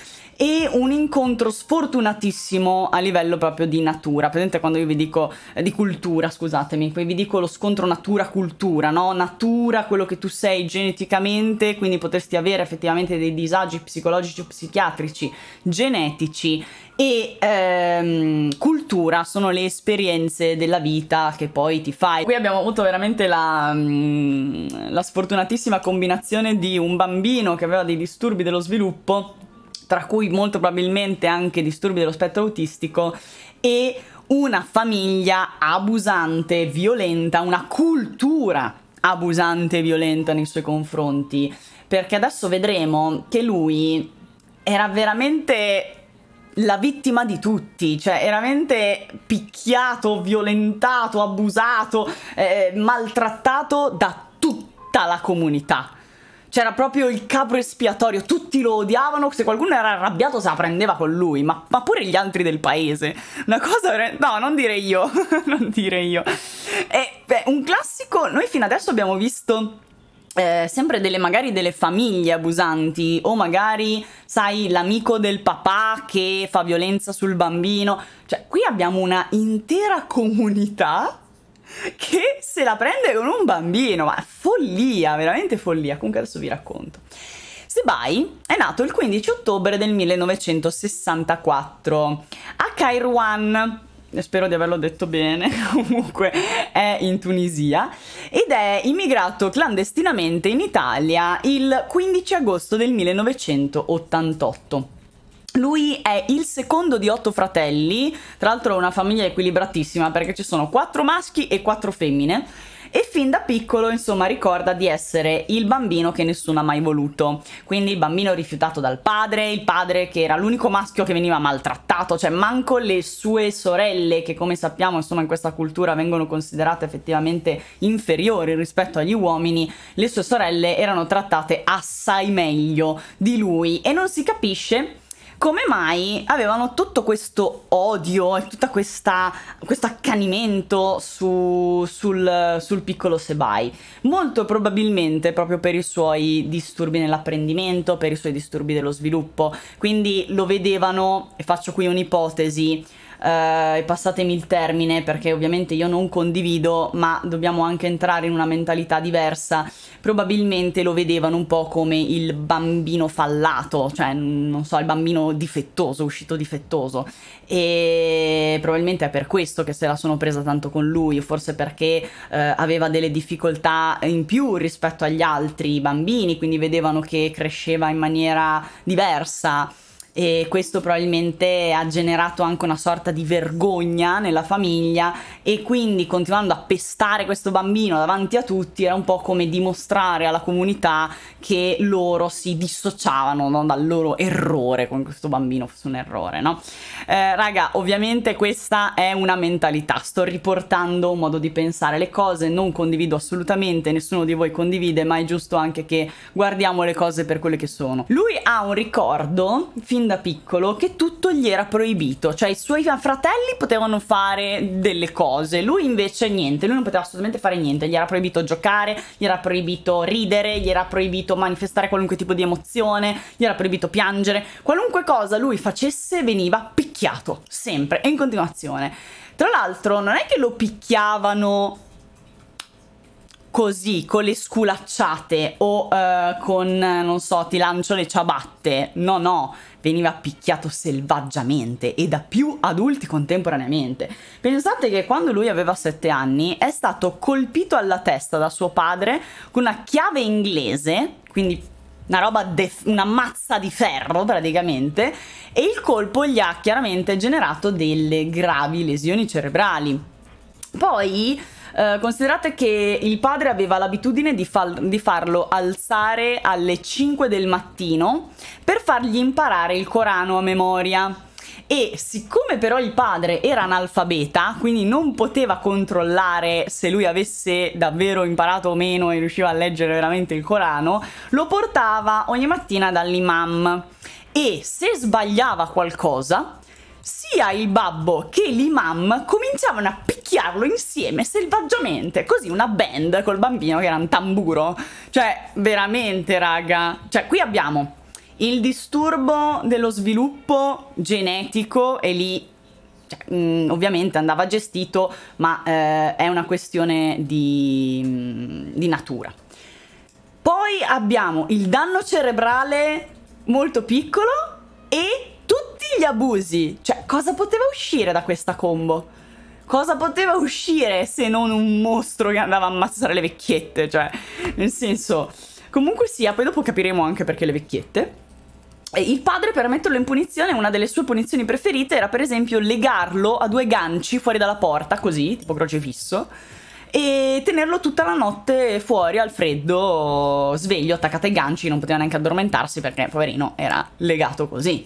e un incontro sfortunatissimo a livello proprio di natura. Presente quando io vi dico eh, di cultura, scusatemi, qui vi dico lo scontro natura-cultura, no? Natura, quello che tu sei geneticamente, quindi potresti avere effettivamente dei disagi psicologici o psichiatrici genetici e ehm, cultura sono le esperienze della vita che poi ti fai. Qui abbiamo avuto veramente la, mm, la sfortunatissima combinazione di un bambino che aveva dei disturbi dello sviluppo tra cui molto probabilmente anche disturbi dello spettro autistico, e una famiglia abusante, violenta, una cultura abusante e violenta nei suoi confronti. Perché adesso vedremo che lui era veramente la vittima di tutti, cioè veramente picchiato, violentato, abusato, eh, maltrattato da tutta la comunità c'era proprio il capro espiatorio, tutti lo odiavano, se qualcuno era arrabbiato se la prendeva con lui, ma, ma pure gli altri del paese. Una cosa... No, non dire io, (laughs) non dire io. E beh, un classico, noi fino adesso abbiamo visto... Eh, sempre delle magari delle famiglie abusanti o magari sai l'amico del papà che fa violenza sul bambino cioè qui abbiamo una intera comunità che se la prende con un bambino, ma follia, veramente follia, comunque adesso vi racconto. Sebai è nato il 15 ottobre del 1964 a Kairouan, spero di averlo detto bene, (laughs) comunque è in Tunisia ed è immigrato clandestinamente in Italia il 15 agosto del 1988. Lui è il secondo di otto fratelli, tra l'altro è una famiglia equilibratissima perché ci sono quattro maschi e quattro femmine e fin da piccolo insomma ricorda di essere il bambino che nessuno ha mai voluto, quindi il bambino rifiutato dal padre, il padre che era l'unico maschio che veniva maltrattato, cioè manco le sue sorelle che come sappiamo insomma in questa cultura vengono considerate effettivamente inferiori rispetto agli uomini, le sue sorelle erano trattate assai meglio di lui e non si capisce come mai avevano tutto questo odio e tutto questo accanimento su, sul, sul, piccolo Sebai. Molto probabilmente proprio per i suoi disturbi nell'apprendimento, per i suoi disturbi dello sviluppo. Quindi lo vedevano, e faccio qui un'ipotesi, eh, passatemi il termine perché ovviamente io non condivido, ma dobbiamo anche entrare in una mentalità diversa, probabilmente lo vedevano un po' come il bambino fallato, cioè non so, il bambino difettoso, uscito difettoso e probabilmente è per questo che se la sono presa tanto con lui, forse perché eh, aveva delle difficoltà in più rispetto agli altri bambini, quindi vedevano che cresceva in maniera diversa e questo probabilmente ha generato anche una sorta di vergogna nella famiglia e quindi continuando a pestare questo bambino davanti a tutti era un po' come dimostrare alla comunità che loro si dissociavano no, dal loro errore, come questo bambino fosse un errore, no? Eh, raga, ovviamente questa è una mentalità, sto riportando un modo di pensare le cose, non condivido assolutamente, nessuno di voi condivide, ma è giusto anche che guardiamo le cose per quelle che sono. Lui ha un ricordo fin fin da piccolo che tutto gli era proibito, cioè i suoi fratelli potevano fare delle cose, lui invece niente, lui non poteva assolutamente fare niente, gli era proibito giocare, gli era proibito ridere, gli era proibito manifestare qualunque tipo di emozione, gli era proibito piangere, qualunque cosa lui facesse veniva picchiato, sempre e in continuazione. Tra l'altro non è che lo picchiavano così con le sculacciate o uh, con non so ti lancio le ciabatte no no veniva picchiato selvaggiamente e da più adulti contemporaneamente. Pensate che quando lui aveva 7 anni è stato colpito alla testa da suo padre con una chiave inglese, quindi una roba, una mazza di ferro praticamente, e il colpo gli ha chiaramente generato delle gravi lesioni cerebrali. Poi eh, considerate che il padre aveva l'abitudine di, di, farlo alzare alle 5 del mattino per fargli imparare il Corano a memoria. E siccome però il padre era analfabeta, quindi non poteva controllare se lui avesse davvero imparato o meno e riusciva a leggere veramente il Corano, lo portava ogni mattina dall'imam. E se sbagliava qualcosa, sia il babbo che l'imam cominciavano a picchiarlo insieme selvaggiamente, così una band col bambino che era un tamburo. Cioè, veramente, raga. Cioè, qui abbiamo il disturbo dello sviluppo genetico e lì cioè, mh, mm, ovviamente andava gestito, ma eh, è una questione di, mm, di natura. Poi abbiamo il danno cerebrale molto piccolo e tutti gli abusi. Cioè, cosa poteva uscire da questa combo? Cosa poteva uscire se non un mostro che andava a ammazzare le vecchiette? Cioè, nel senso... Comunque sia, poi dopo capiremo anche perché le vecchiette. E Il padre per metterlo in punizione, una delle sue punizioni preferite era per esempio legarlo a due ganci fuori dalla porta, così, tipo crocefisso, e tenerlo tutta la notte fuori al freddo, sveglio, attaccato ai ganci, non poteva neanche addormentarsi perché poverino era legato così.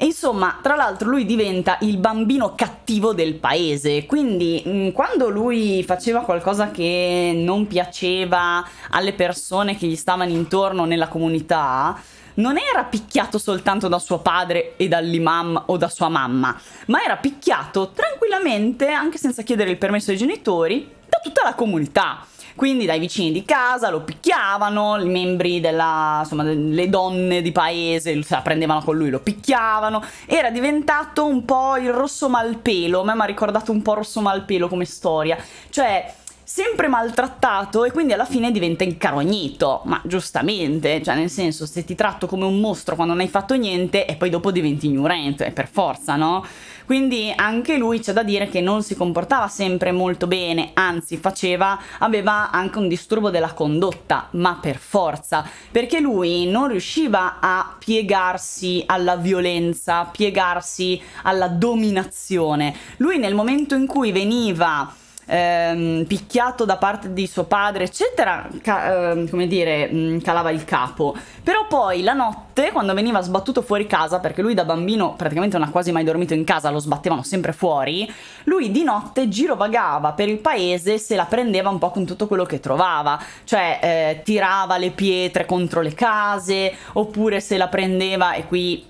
E insomma, tra l'altro lui diventa il bambino cattivo del paese, quindi mm, quando lui faceva qualcosa che non piaceva alle persone che gli stavano intorno nella comunità, non era picchiato soltanto da suo padre e dall'imam o da sua mamma, ma era picchiato tranquillamente, anche senza chiedere il permesso ai genitori, da tutta la comunità. Quindi dai vicini di casa lo picchiavano, i membri della, insomma, le donne di paese se la prendevano con lui, lo picchiavano. Era diventato un po' il rosso malpelo, a me mi ha ricordato un po' rosso malpelo come storia. Cioè sempre maltrattato e quindi alla fine diventa incarognito, ma giustamente, cioè nel senso se ti tratto come un mostro quando non hai fatto niente e poi dopo diventi ignorante, per forza, no? quindi anche lui c'è da dire che non si comportava sempre molto bene anzi faceva aveva anche un disturbo della condotta ma per forza perché lui non riusciva a piegarsi alla violenza piegarsi alla dominazione lui nel momento in cui veniva ehm, picchiato da parte di suo padre, eccetera, ca- ehm, come dire, mh, mm, calava il capo. Però poi la notte, quando veniva sbattuto fuori casa, perché lui da bambino praticamente non ha quasi mai dormito in casa, lo sbattevano sempre fuori, lui di notte girovagava per il paese se la prendeva un po' con tutto quello che trovava, cioè eh, tirava le pietre contro le case, oppure se la prendeva, e qui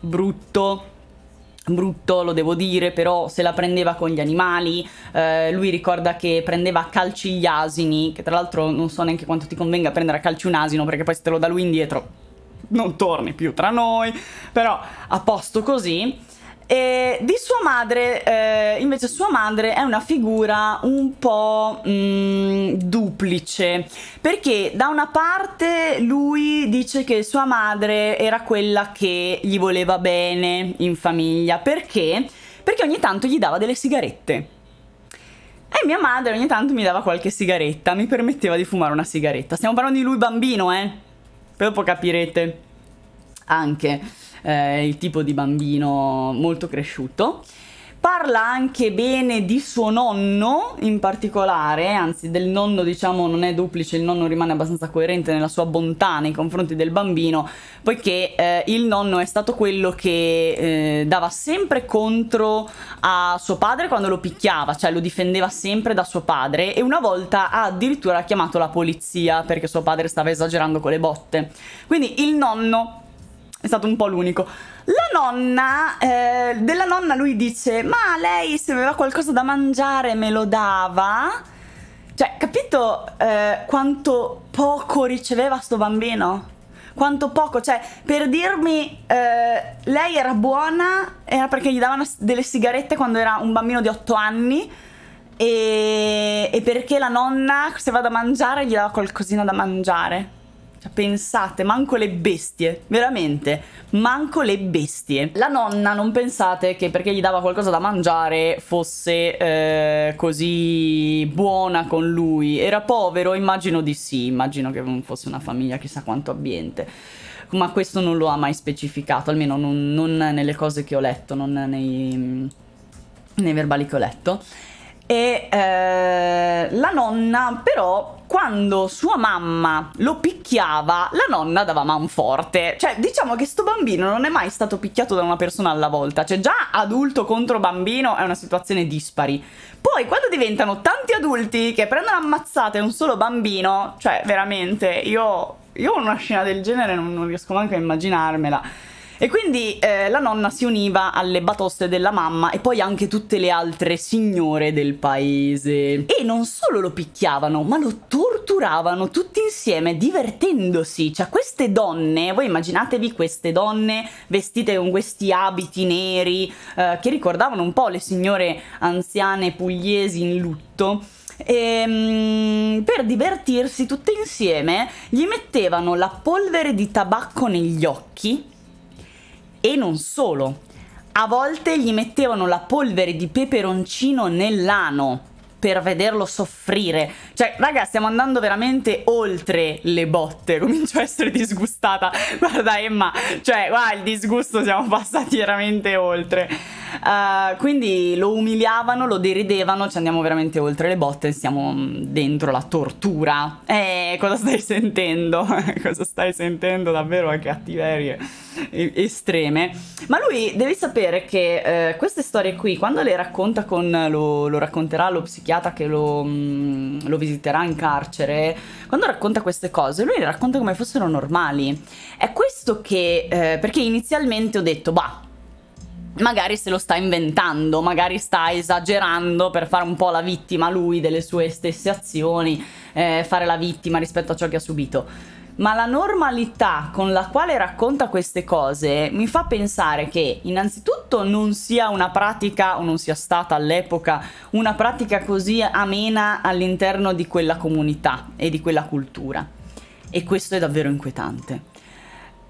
brutto brutto lo devo dire però se la prendeva con gli animali eh, lui ricorda che prendeva a calci gli asini che tra l'altro non so neanche quanto ti convenga prendere a calci un asino perché poi se te lo dà lui indietro non torni più tra noi però a posto così e di sua madre, eh, invece sua madre è una figura un po' mh, mm, duplice, perché da una parte lui dice che sua madre era quella che gli voleva bene in famiglia, perché? Perché ogni tanto gli dava delle sigarette. E mia madre ogni tanto mi dava qualche sigaretta, mi permetteva di fumare una sigaretta. Stiamo parlando di lui bambino, eh? Poi dopo capirete anche eh, il tipo di bambino molto cresciuto. Parla anche bene di suo nonno in particolare, anzi del nonno diciamo non è duplice, il nonno rimane abbastanza coerente nella sua bontà nei confronti del bambino, poiché eh, il nonno è stato quello che eh, dava sempre contro a suo padre quando lo picchiava, cioè lo difendeva sempre da suo padre e una volta ha addirittura chiamato la polizia perché suo padre stava esagerando con le botte. Quindi il nonno è stato un po' l'unico. La nonna, eh, della nonna lui dice, ma lei se aveva qualcosa da mangiare me lo dava. Cioè, capito eh, quanto poco riceveva sto bambino? Quanto poco, cioè, per dirmi, eh, lei era buona, era perché gli davano delle sigarette quando era un bambino di 8 anni, e, e perché la nonna se va da mangiare gli dava qualcosina da mangiare. Cioè, pensate, manco le bestie, veramente, manco le bestie. La nonna non pensate che perché gli dava qualcosa da mangiare fosse eh, così buona con lui, era povero, immagino di sì, immagino che fosse una famiglia chissà quanto ambiente. Ma questo non lo ha mai specificato, almeno non, non nelle cose che ho letto, non nei, nei verbali che ho letto. E eh, la nonna però quando sua mamma lo picchiava, la nonna dava man forte. Cioè, diciamo che sto bambino non è mai stato picchiato da una persona alla volta. Cioè, già adulto contro bambino è una situazione dispari. Poi, quando diventano tanti adulti che prendono ammazzate un solo bambino, cioè, veramente, io, io una scena del genere non, non riesco neanche a immaginarmela. E quindi eh, la nonna si univa alle batoste della mamma e poi anche tutte le altre signore del paese. E non solo lo picchiavano, ma lo torturavano tutti insieme, divertendosi. Cioè, queste donne, voi immaginatevi queste donne vestite con questi abiti neri, eh, che ricordavano un po' le signore anziane pugliesi in lutto. E, ehm, per divertirsi tutte insieme gli mettevano la polvere di tabacco negli occhi e non solo, a volte gli mettevano la polvere di peperoncino nell'ano per vederlo soffrire. Cioè, raga, stiamo andando veramente oltre le botte. (laughs) Comincio a essere disgustata. Guarda, Emma, cioè, guarda, il disgusto siamo passati veramente oltre. Uh, quindi lo umiliavano, lo deridevano, ci andiamo veramente oltre le botte, siamo mm, dentro la tortura. Eh, cosa stai sentendo? (laughs) cosa stai sentendo davvero a cattiverie estreme? Ma lui devi sapere che eh, queste storie qui, quando le racconta con, lo, lo racconterà lo psichiatra che lo, mh, mm, lo visiterà in carcere, quando racconta queste cose, lui le racconta come fossero normali. È questo che, eh, perché inizialmente ho detto, bah, magari se lo sta inventando, magari sta esagerando per fare un po' la vittima lui delle sue stesse azioni, eh, fare la vittima rispetto a ciò che ha subito. Ma la normalità con la quale racconta queste cose mi fa pensare che innanzitutto non sia una pratica, o non sia stata all'epoca, una pratica così amena all'interno di quella comunità e di quella cultura. E questo è davvero inquietante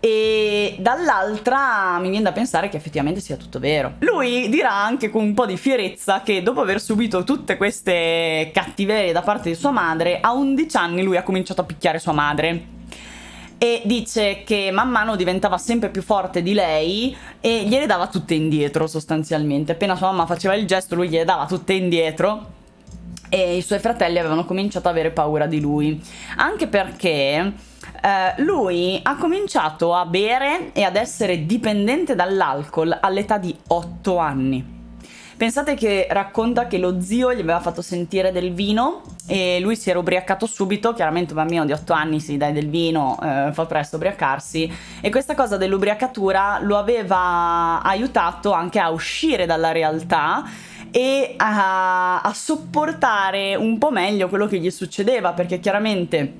e dall'altra mi viene da pensare che effettivamente sia tutto vero. Lui dirà anche con un po' di fierezza che dopo aver subito tutte queste cattiverie da parte di sua madre, a 11 anni lui ha cominciato a picchiare sua madre e dice che man mano diventava sempre più forte di lei e gliele dava tutte indietro sostanzialmente. Appena sua mamma faceva il gesto lui gliele dava tutte indietro e i suoi fratelli avevano cominciato ad avere paura di lui. Anche perché eh, lui ha cominciato a bere e ad essere dipendente dall'alcol all'età di 8 anni. Pensate che racconta che lo zio gli aveva fatto sentire del vino e lui si era ubriacato subito, chiaramente un bambino di 8 anni si dai del vino, eh, fa presto ubriacarsi e questa cosa dell'ubriacatura lo aveva aiutato anche a uscire dalla realtà e a, a sopportare un po' meglio quello che gli succedeva perché chiaramente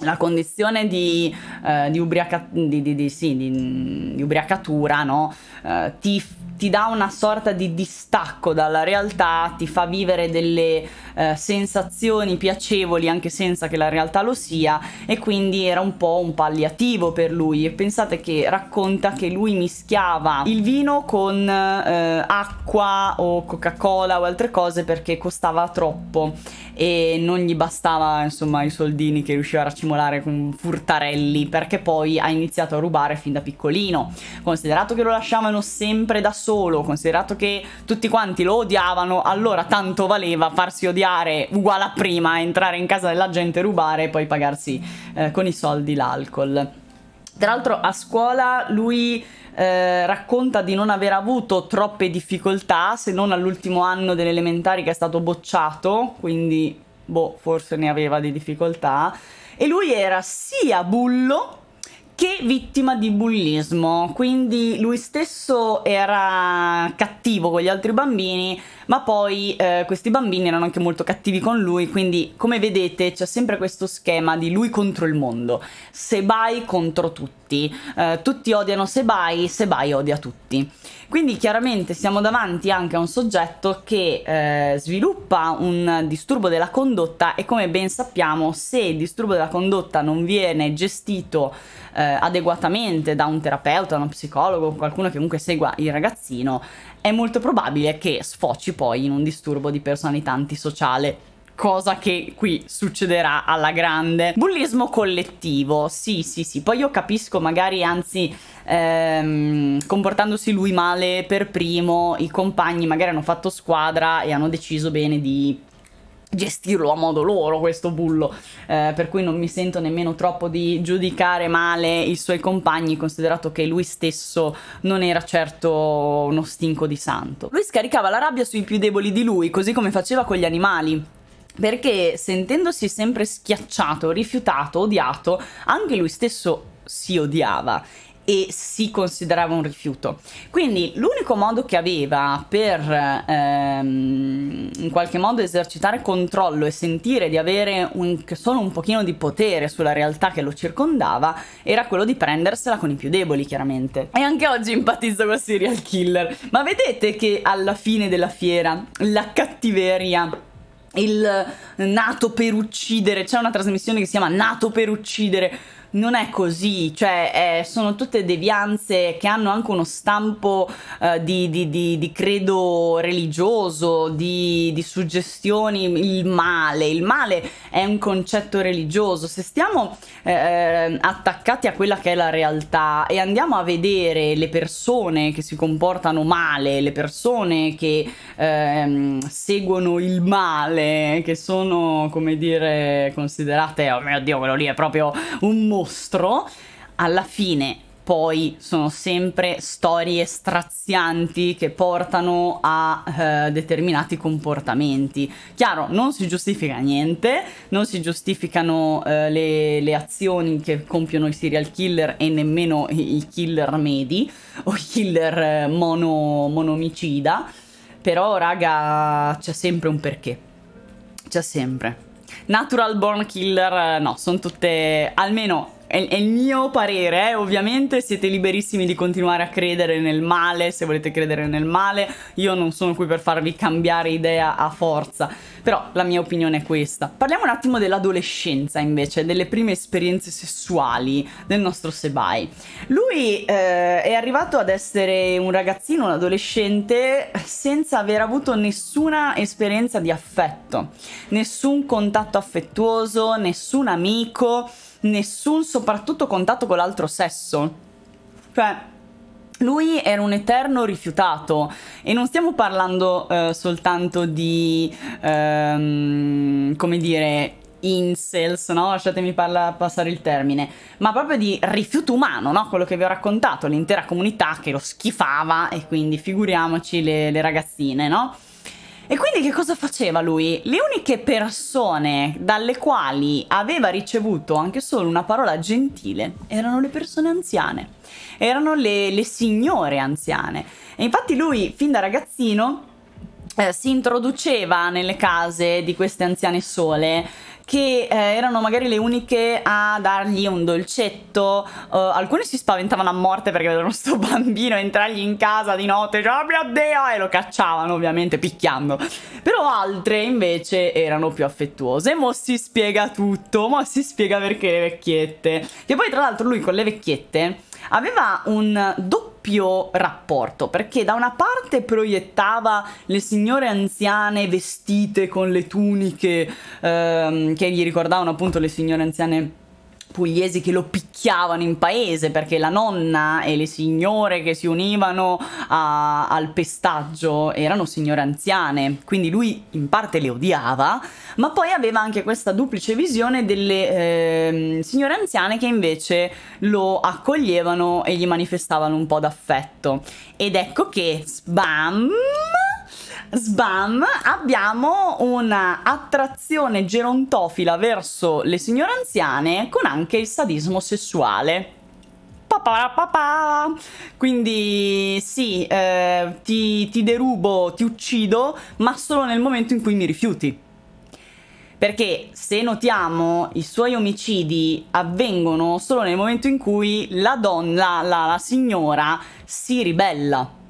la condizione di, eh, di, ubriaca, di, sì, di ubriacatura no? eh, ti ti dà una sorta di distacco dalla realtà, ti fa vivere delle eh, sensazioni piacevoli anche senza che la realtà lo sia e quindi era un po' un palliativo per lui e pensate che racconta che lui mischiava il vino con eh, acqua o Coca-Cola o altre cose perché costava troppo e non gli bastava insomma i soldini che riusciva a racimolare con furtarelli perché poi ha iniziato a rubare fin da piccolino considerato che lo lasciavano sempre da solo solo, considerato che tutti quanti lo odiavano, allora tanto valeva farsi odiare uguale a prima, entrare in casa della gente, rubare e poi pagarsi eh, con i soldi l'alcol. Tra l'altro a scuola lui eh, racconta di non aver avuto troppe difficoltà se non all'ultimo anno delle elementari che è stato bocciato, quindi boh, forse ne aveva di difficoltà. E lui era sia bullo che vittima di bullismo, quindi lui stesso era cattivo con gli altri bambini, ma poi eh, questi bambini erano anche molto cattivi con lui, quindi come vedete c'è sempre questo schema di lui contro il mondo, Sebai contro tutti, eh, tutti odiano Sebai, Sebai odia tutti. Quindi chiaramente siamo davanti anche a un soggetto che eh, sviluppa un disturbo della condotta e come ben sappiamo se il disturbo della condotta non viene gestito eh, adeguatamente da un terapeuta, uno psicologo, qualcuno che comunque segua il ragazzino, è molto probabile che sfoci poi in un disturbo di personalità antisociale cosa che qui succederà alla grande. Bullismo collettivo, sì, sì, sì. Poi io capisco magari, anzi, ehm, comportandosi lui male per primo, i compagni magari hanno fatto squadra e hanno deciso bene di gestirlo a modo loro questo bullo, eh, per cui non mi sento nemmeno troppo di giudicare male i suoi compagni, considerato che lui stesso non era certo uno stinco di santo. Lui scaricava la rabbia sui più deboli di lui, così come faceva con gli animali, perché sentendosi sempre schiacciato, rifiutato, odiato, anche lui stesso si odiava e si considerava un rifiuto. Quindi l'unico modo che aveva per ehm, in qualche modo esercitare controllo e sentire di avere un, solo un pochino di potere sulla realtà che lo circondava era quello di prendersela con i più deboli, chiaramente. E anche oggi empatizzo con serial killer, ma vedete che alla fine della fiera la cattiveria il nato per uccidere, c'è una trasmissione che si chiama Nato per uccidere, non è così, cioè eh, sono tutte devianze che hanno anche uno stampo eh, di, di, di, di, credo religioso, di, suggestioni, il male, il male è un concetto religioso, se stiamo eh, eh, attaccati a quella che è la realtà e andiamo a vedere le persone che si comportano male, le persone che ehm, seguono il male, che sono come dire considerate, oh mio dio quello lì è proprio un mostro, alla fine poi sono sempre storie strazianti che portano a eh, determinati comportamenti. Chiaro, non si giustifica niente, non si giustificano eh, le, le, azioni che compiono i serial killer e nemmeno i, killer medi o i killer eh, mono, monomicida, però raga c'è sempre un perché, c'è sempre. Natural Born Killer, eh, no, sono tutte, almeno è, è, il mio parere, eh? ovviamente siete liberissimi di continuare a credere nel male, se volete credere nel male, io non sono qui per farvi cambiare idea a forza, però la mia opinione è questa. Parliamo un attimo dell'adolescenza invece, delle prime esperienze sessuali del nostro Sebai. Lui eh, è arrivato ad essere un ragazzino, un adolescente, senza aver avuto nessuna esperienza di affetto, nessun contatto affettuoso, nessun amico, nessun soprattutto contatto con l'altro sesso. Cioè, lui era un eterno rifiutato e non stiamo parlando eh, soltanto di, ehm, come dire, incels, no? Lasciatemi parla, passare il termine, ma proprio di rifiuto umano, no? Quello che vi ho raccontato, l'intera comunità che lo schifava e quindi figuriamoci le, le ragazzine, no? E quindi che cosa faceva lui? Le uniche persone dalle quali aveva ricevuto anche solo una parola gentile erano le persone anziane, erano le, le signore anziane. E infatti lui, fin da ragazzino, eh, si introduceva nelle case di queste anziane sole che eh, erano magari le uniche a dargli un dolcetto. Uh, alcuni si spaventavano a morte perché vedevano sto (laughs) bambino entrargli in casa di notte, cioè, oh mio Dio! E lo cacciavano ovviamente picchiando. Però altre invece erano più affettuose. Mo si spiega tutto, mo si spiega perché le vecchiette. Che poi tra l'altro lui con le vecchiette aveva un doppio rapporto perché da una parte proiettava le signore anziane vestite con le tuniche ehm, che gli ricordavano appunto le signore anziane pugliesi che lo picchiavano in paese perché la nonna e le signore che si univano a, al pestaggio erano signore anziane, quindi lui in parte le odiava, ma poi aveva anche questa duplice visione delle eh, signore anziane che invece lo accoglievano e gli manifestavano un po' d'affetto. Ed ecco che, bam! Sbam abbiamo una attrazione gerontofila verso le signore anziane con anche il sadismo sessuale. Quindi sì, eh, ti, ti derubo, ti uccido, ma solo nel momento in cui mi rifiuti. Perché se notiamo i suoi omicidi avvengono solo nel momento in cui la donna, la, la signora, si ribella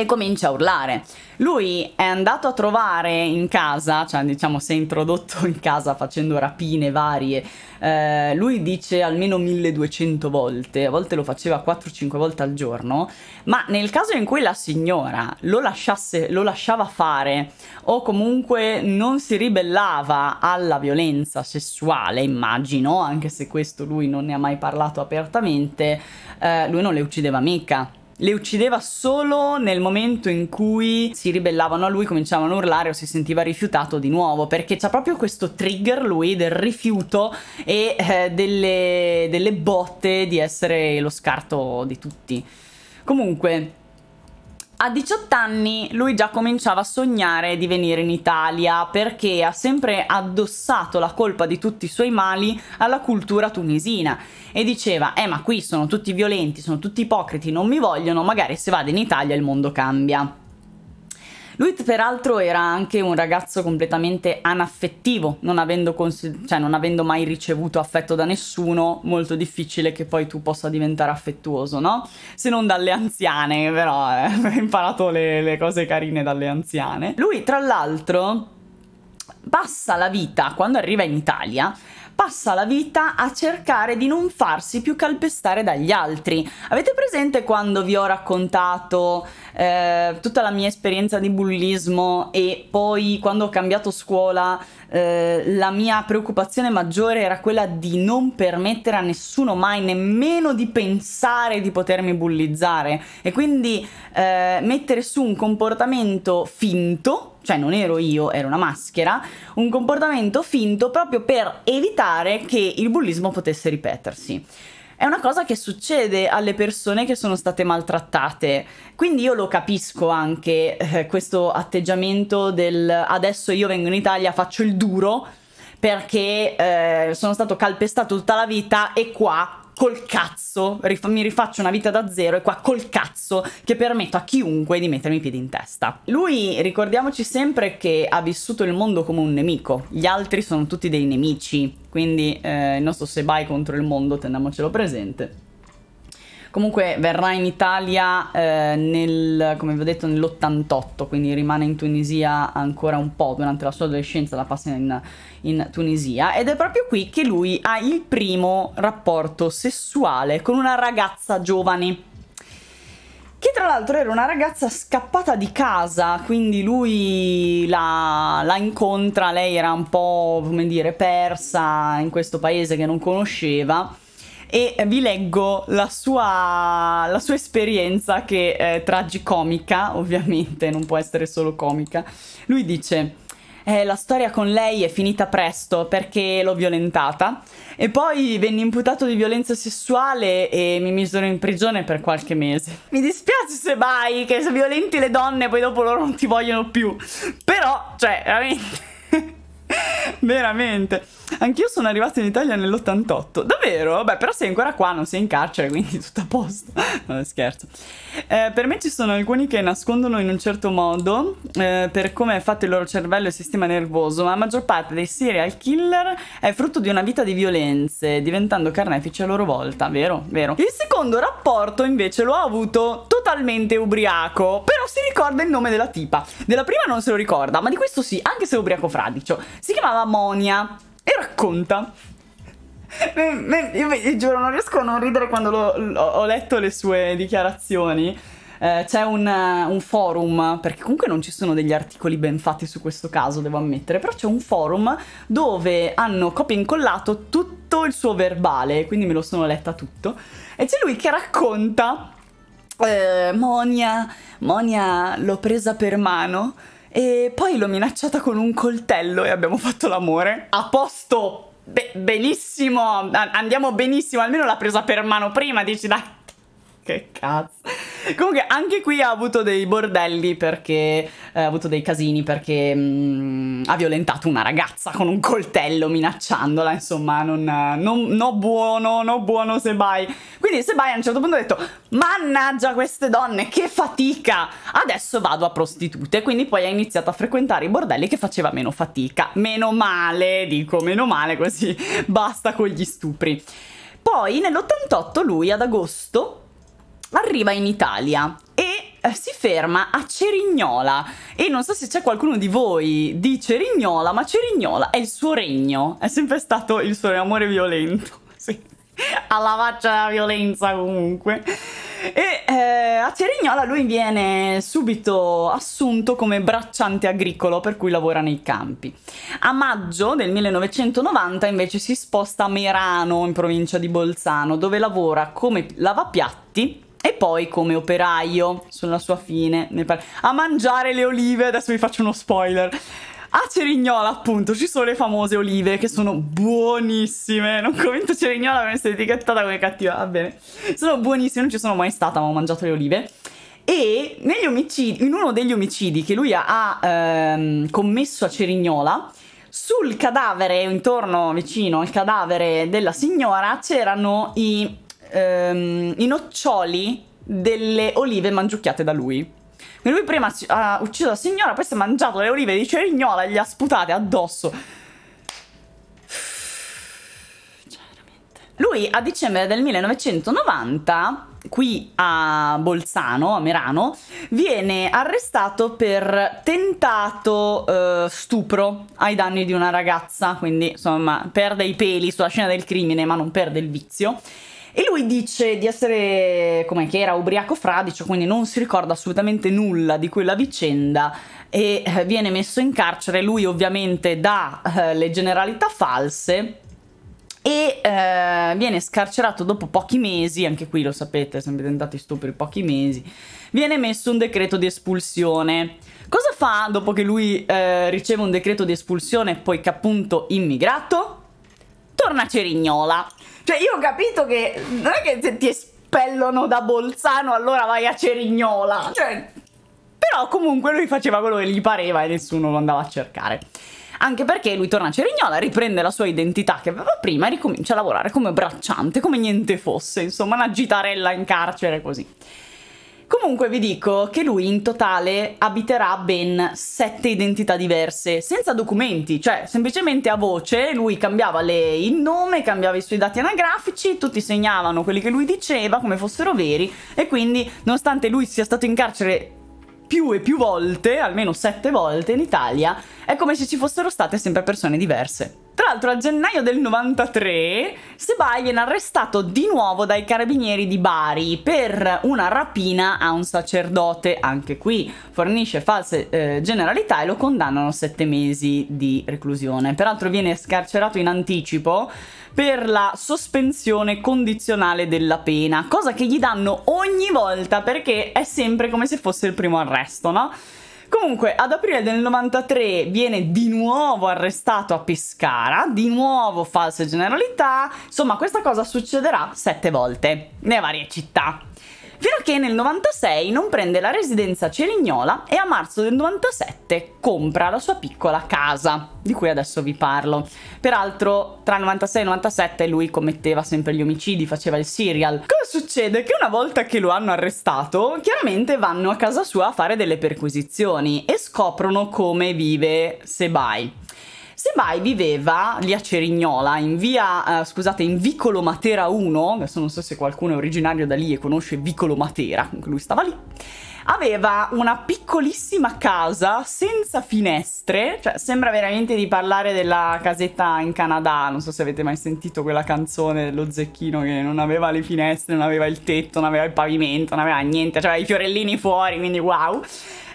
e comincia a urlare. Lui è andato a trovare in casa, cioè diciamo si è introdotto in casa facendo rapine varie, eh, lui dice almeno 1200 volte, a volte lo faceva 4-5 volte al giorno, ma nel caso in cui la signora lo, lasciasse, lo lasciava fare o comunque non si ribellava alla violenza sessuale, immagino, anche se questo lui non ne ha mai parlato apertamente, eh, lui non le uccideva mica le uccideva solo nel momento in cui si ribellavano a lui, cominciavano a urlare o si sentiva rifiutato di nuovo, perché c'ha proprio questo trigger lui del rifiuto e eh, delle, delle botte di essere lo scarto di tutti. Comunque, a 18 anni lui già cominciava a sognare di venire in Italia perché ha sempre addossato la colpa di tutti i suoi mali alla cultura tunisina e diceva eh ma qui sono tutti violenti, sono tutti ipocriti, non mi vogliono, magari se vado in Italia il mondo cambia. Lui peraltro era anche un ragazzo completamente anaffettivo, non avendo, cioè, non avendo mai ricevuto affetto da nessuno, molto difficile che poi tu possa diventare affettuoso, no? Se non dalle anziane, però eh, ho (laughs) imparato le, le cose carine dalle anziane. Lui tra l'altro passa la vita quando arriva in Italia passa la vita a cercare di non farsi più calpestare dagli altri. Avete presente quando vi ho raccontato eh, tutta la mia esperienza di bullismo e poi quando ho cambiato scuola eh, la mia preoccupazione maggiore era quella di non permettere a nessuno mai nemmeno di pensare di potermi bullizzare e quindi eh, mettere su un comportamento finto cioè non ero io, era una maschera, un comportamento finto proprio per evitare che il bullismo potesse ripetersi è una cosa che succede alle persone che sono state maltrattate. Quindi io lo capisco anche eh, questo atteggiamento del adesso io vengo in Italia, faccio il duro perché eh, sono stato calpestato tutta la vita e qua col cazzo, rif mi rifaccio una vita da zero e qua col cazzo che permetto a chiunque di mettermi i piedi in testa. Lui, ricordiamoci sempre che ha vissuto il mondo come un nemico, gli altri sono tutti dei nemici, quindi eh, il nostro se vai contro il mondo, teniamocelo presente. Comunque verrà in Italia eh, nel, come vi ho detto, nell'88, quindi rimane in Tunisia ancora un po', durante la sua adolescenza la passa in, in Tunisia ed è proprio qui che lui ha il primo rapporto sessuale con una ragazza giovane che tra l'altro era una ragazza scappata di casa, quindi lui la, la, incontra, lei era un po', come dire, persa in questo paese che non conosceva e vi leggo la sua, la sua esperienza che è eh, tragicomica, ovviamente non può essere solo comica. Lui dice... Eh, la storia con lei è finita presto perché l'ho violentata e poi venne imputato di violenza sessuale e mi misero in prigione per qualche mese. Mi dispiace se vai, che se violenti le donne poi dopo loro non ti vogliono più, però, cioè, veramente... (laughs) veramente. Anch'io sono arrivato in Italia nell'88. Davvero? Beh, però sei ancora qua, non sei in carcere, quindi tutto a posto. (laughs) Non è scherzo. Eh, per me ci sono alcuni che nascondono in un certo modo eh, per come è fatto il loro cervello e il sistema nervoso, ma la maggior parte dei serial killer è frutto di una vita di violenze, diventando carnefici a loro volta, vero? Vero. Il secondo rapporto invece lo ha avuto totalmente ubriaco, però si ricorda il nome della tipa. Della prima non se lo ricorda, ma di questo sì, anche se è ubriaco fradicio. Si chiamava Monia e racconta. Io vi giuro, non riesco a non ridere quando lo, lo, ho letto le sue dichiarazioni. Eh, c'è un, un, forum, perché comunque non ci sono degli articoli ben fatti su questo caso, devo ammettere, però c'è un forum dove hanno copia e incollato tutto il suo verbale, quindi me lo sono letta tutto, e c'è lui che racconta, eh, Monia, Monia l'ho presa per mano e poi l'ho minacciata con un coltello e abbiamo fatto l'amore. A posto! Be benissimo! Andiamo benissimo, almeno l'ha presa per mano prima, dici dai, che cazzo. Comunque anche qui ha avuto dei bordelli perché eh, ha avuto dei casini perché mh, mm, ha violentato una ragazza con un coltello minacciandola, insomma, non, non no buono, no buono se Sebai. Quindi se Sebai a un certo punto ha detto "Mannaggia queste donne, che fatica! Adesso vado a prostitute". Quindi poi ha iniziato a frequentare i bordelli che faceva meno fatica. Meno male, dico, meno male così (laughs) basta con gli stupri. Poi nell'88 lui ad agosto arriva in Italia e eh, si ferma a Cerignola e non so se c'è qualcuno di voi di Cerignola, ma Cerignola è il suo regno, è sempre stato il suo amore violento, (laughs) sì. alla faccia della violenza comunque. E eh, a Cerignola lui viene subito assunto come bracciante agricolo per cui lavora nei campi. A maggio del 1990 invece si sposta a Merano in provincia di Bolzano dove lavora come lavapiatti e poi come operaio, sulla sua fine, a mangiare le olive, adesso vi faccio uno spoiler. A Cerignola, appunto, ci sono le famose olive che sono buonissime. Non commento Cerignola per essere etichettata come cattiva, va bene. Sono buonissime, non ci sono mai stata, ma ho mangiato le olive. E negli omicidi, in uno degli omicidi che lui ha, ehm, commesso a Cerignola, sul cadavere, intorno vicino al cadavere della signora, c'erano i ehm, i noccioli delle olive mangiucchiate da lui. Quindi lui prima ha ucciso la signora, poi si è mangiato le olive di cerignola e gli ha sputate addosso. Cioè, lui a dicembre del 1990, qui a Bolzano, a Merano, viene arrestato per tentato eh, stupro ai danni di una ragazza, quindi insomma perde i peli sulla scena del crimine ma non perde il vizio e lui dice di essere, come che era ubriaco fradicio, quindi non si ricorda assolutamente nulla di quella vicenda e eh, viene messo in carcere, lui ovviamente dà eh, le generalità false e eh, viene scarcerato dopo pochi mesi, anche qui lo sapete, siamo diventati stupri pochi mesi, viene messo un decreto di espulsione. Cosa fa dopo che lui eh, riceve un decreto di espulsione, poiché appunto immigrato? Torna a Cerignola. Cioè, io ho capito che non è che se ti espellono da Bolzano allora vai a Cerignola. Cioè, però comunque lui faceva quello che gli pareva e nessuno lo andava a cercare. Anche perché lui torna a Cerignola, riprende la sua identità che aveva prima e ricomincia a lavorare come bracciante, come niente fosse, insomma, una gitarella in carcere così. Comunque vi dico che lui in totale abiterà ben sette identità diverse, senza documenti, cioè semplicemente a voce lui cambiava le, il nome, cambiava i suoi dati anagrafici, tutti segnavano quelli che lui diceva come fossero veri e quindi nonostante lui sia stato in carcere più e più volte, almeno sette volte in Italia, è come se ci fossero state sempre persone diverse. Tra l'altro a gennaio del 93 Sebai viene arrestato di nuovo dai carabinieri di Bari per una rapina a un sacerdote, anche qui fornisce false eh, generalità e lo condannano a sette mesi di reclusione. Peraltro viene scarcerato in anticipo per la sospensione condizionale della pena, cosa che gli danno ogni volta perché è sempre come se fosse il primo arresto, no? Comunque, ad aprile del 93 viene di nuovo arrestato a Pescara, di nuovo false generalità, insomma questa cosa succederà sette volte, nelle varie città fino a che nel 96 non prende la residenza a Cerignola e a marzo del 97 compra la sua piccola casa, di cui adesso vi parlo. Peraltro tra il 96 e il 97 lui commetteva sempre gli omicidi, faceva il serial. Cosa succede? Che una volta che lo hanno arrestato, chiaramente vanno a casa sua a fare delle perquisizioni e scoprono come vive Sebai. Sembai viveva lì a Cerignola, in via, eh, scusate, in Vicolo Matera 1, adesso non so se qualcuno è originario da lì e conosce Vicolo Matera, comunque lui stava lì aveva una piccolissima casa senza finestre, cioè sembra veramente di parlare della casetta in Canada, non so se avete mai sentito quella canzone dello zecchino che non aveva le finestre, non aveva il tetto, non aveva il pavimento, non aveva niente, cioè i fiorellini fuori, quindi wow.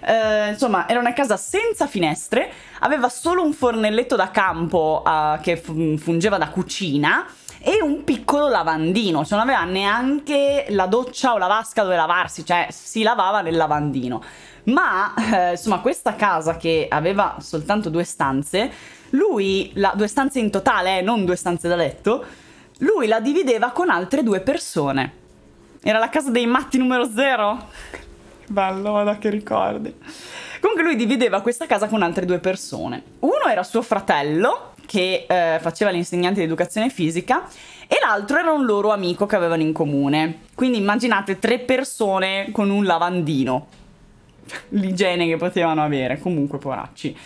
Eh, insomma, era una casa senza finestre, aveva solo un fornelletto da campo eh, che fungeva da cucina e un piccolo lavandino, cioè non aveva neanche la doccia o la vasca dove lavarsi, cioè si lavava nel lavandino. Ma eh, insomma, questa casa che aveva soltanto due stanze, lui, la, due stanze in totale, eh, non due stanze da letto, lui la divideva con altre due persone. Era la casa dei matti numero zero? Bello, guarda che ricordi. Comunque lui divideva questa casa con altre due persone. Uno era suo fratello, che eh, faceva l'insegnante di educazione fisica, e l'altro era un loro amico che avevano in comune. Quindi immaginate tre persone con un lavandino. L'igiene che potevano avere, comunque poracci.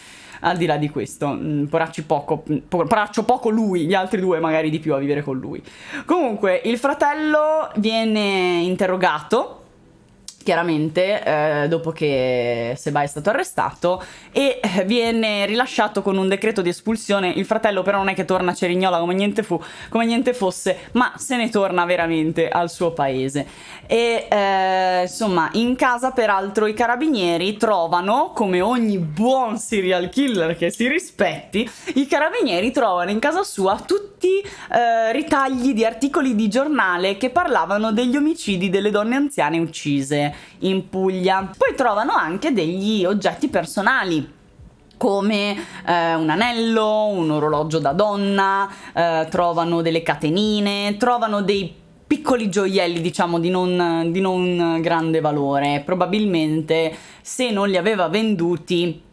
Al di là di questo, mm, poracci poco, poraccio poco lui, gli altri due magari di più a vivere con lui. Comunque, il fratello viene interrogato chiaramente eh, dopo che Seba è stato arrestato e eh, viene rilasciato con un decreto di espulsione. Il fratello però non è che torna a Cerignola come niente, fu, come niente fosse, ma se ne torna veramente al suo paese. E eh, insomma, in casa peraltro i carabinieri trovano, come ogni buon serial killer che si rispetti, i carabinieri trovano in casa sua tutti eh, ritagli di articoli di giornale che parlavano degli omicidi delle donne anziane uccise in Puglia. Poi trovano anche degli oggetti personali come eh, un anello, un orologio da donna, eh, trovano delle catenine, trovano dei piccoli gioielli diciamo di non, di non grande valore, probabilmente se non li aveva venduti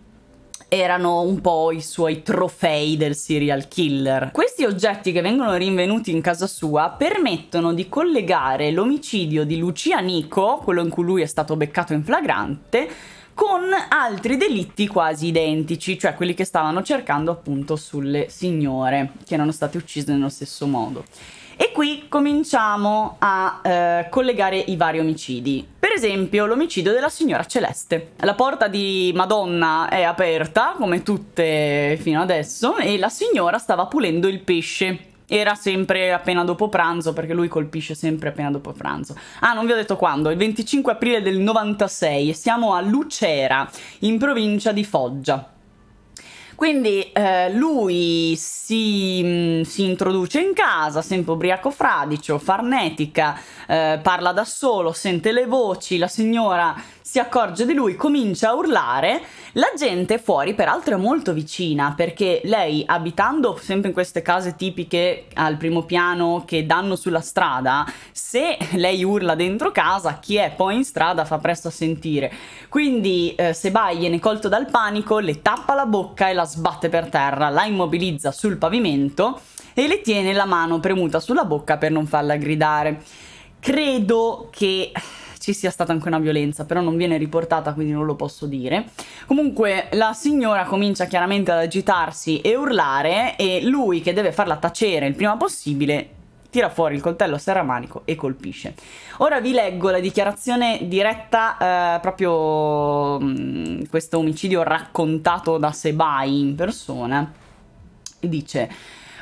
erano un po' i suoi trofei del serial killer. Questi oggetti che vengono rinvenuti in casa sua permettono di collegare l'omicidio di Lucia Nico, quello in cui lui è stato beccato in flagrante, con altri delitti quasi identici, cioè quelli che stavano cercando appunto sulle signore che erano state uccise nello stesso modo. E qui cominciamo a eh, collegare i vari omicidi. Per esempio l'omicidio della signora Celeste. La porta di Madonna è aperta, come tutte fino adesso, e la signora stava pulendo il pesce era sempre appena dopo pranzo perché lui colpisce sempre appena dopo pranzo. Ah, non vi ho detto quando, il 25 aprile del 96 e siamo a Lucera, in provincia di Foggia. Quindi eh, lui si, mm, si, introduce in casa, sempre ubriaco fradicio, farnetica, eh, parla da solo, sente le voci, la signora si accorge di lui, comincia a urlare. La gente fuori, peraltro, è molto vicina perché lei, abitando sempre in queste case tipiche al primo piano che danno sulla strada, se lei urla dentro casa, chi è poi in strada fa presto a sentire. Quindi eh, Sebai viene colto dal panico, le tappa la bocca e la sbatte per terra, la immobilizza sul pavimento e le tiene la mano premuta sulla bocca per non farla gridare. Credo che ci sia stata anche una violenza, però non viene riportata, quindi non lo posso dire. Comunque la signora comincia chiaramente ad agitarsi e urlare e lui che deve farla tacere il prima possibile tira fuori il coltello a serramanico e colpisce. Ora vi leggo la dichiarazione diretta, eh, proprio mh, mm, questo omicidio raccontato da Sebai in persona. Dice...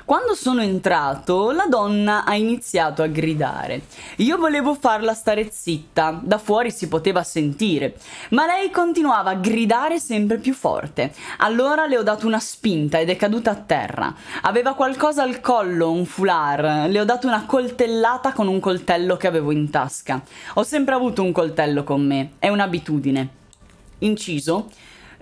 Quando sono entrato, la donna ha iniziato a gridare. Io volevo farla stare zitta, da fuori si poteva sentire, ma lei continuava a gridare sempre più forte. Allora le ho dato una spinta ed è caduta a terra. Aveva qualcosa al collo, un foulard. Le ho dato una coltellata con un coltello che avevo in tasca. Ho sempre avuto un coltello con me, è un'abitudine. Inciso,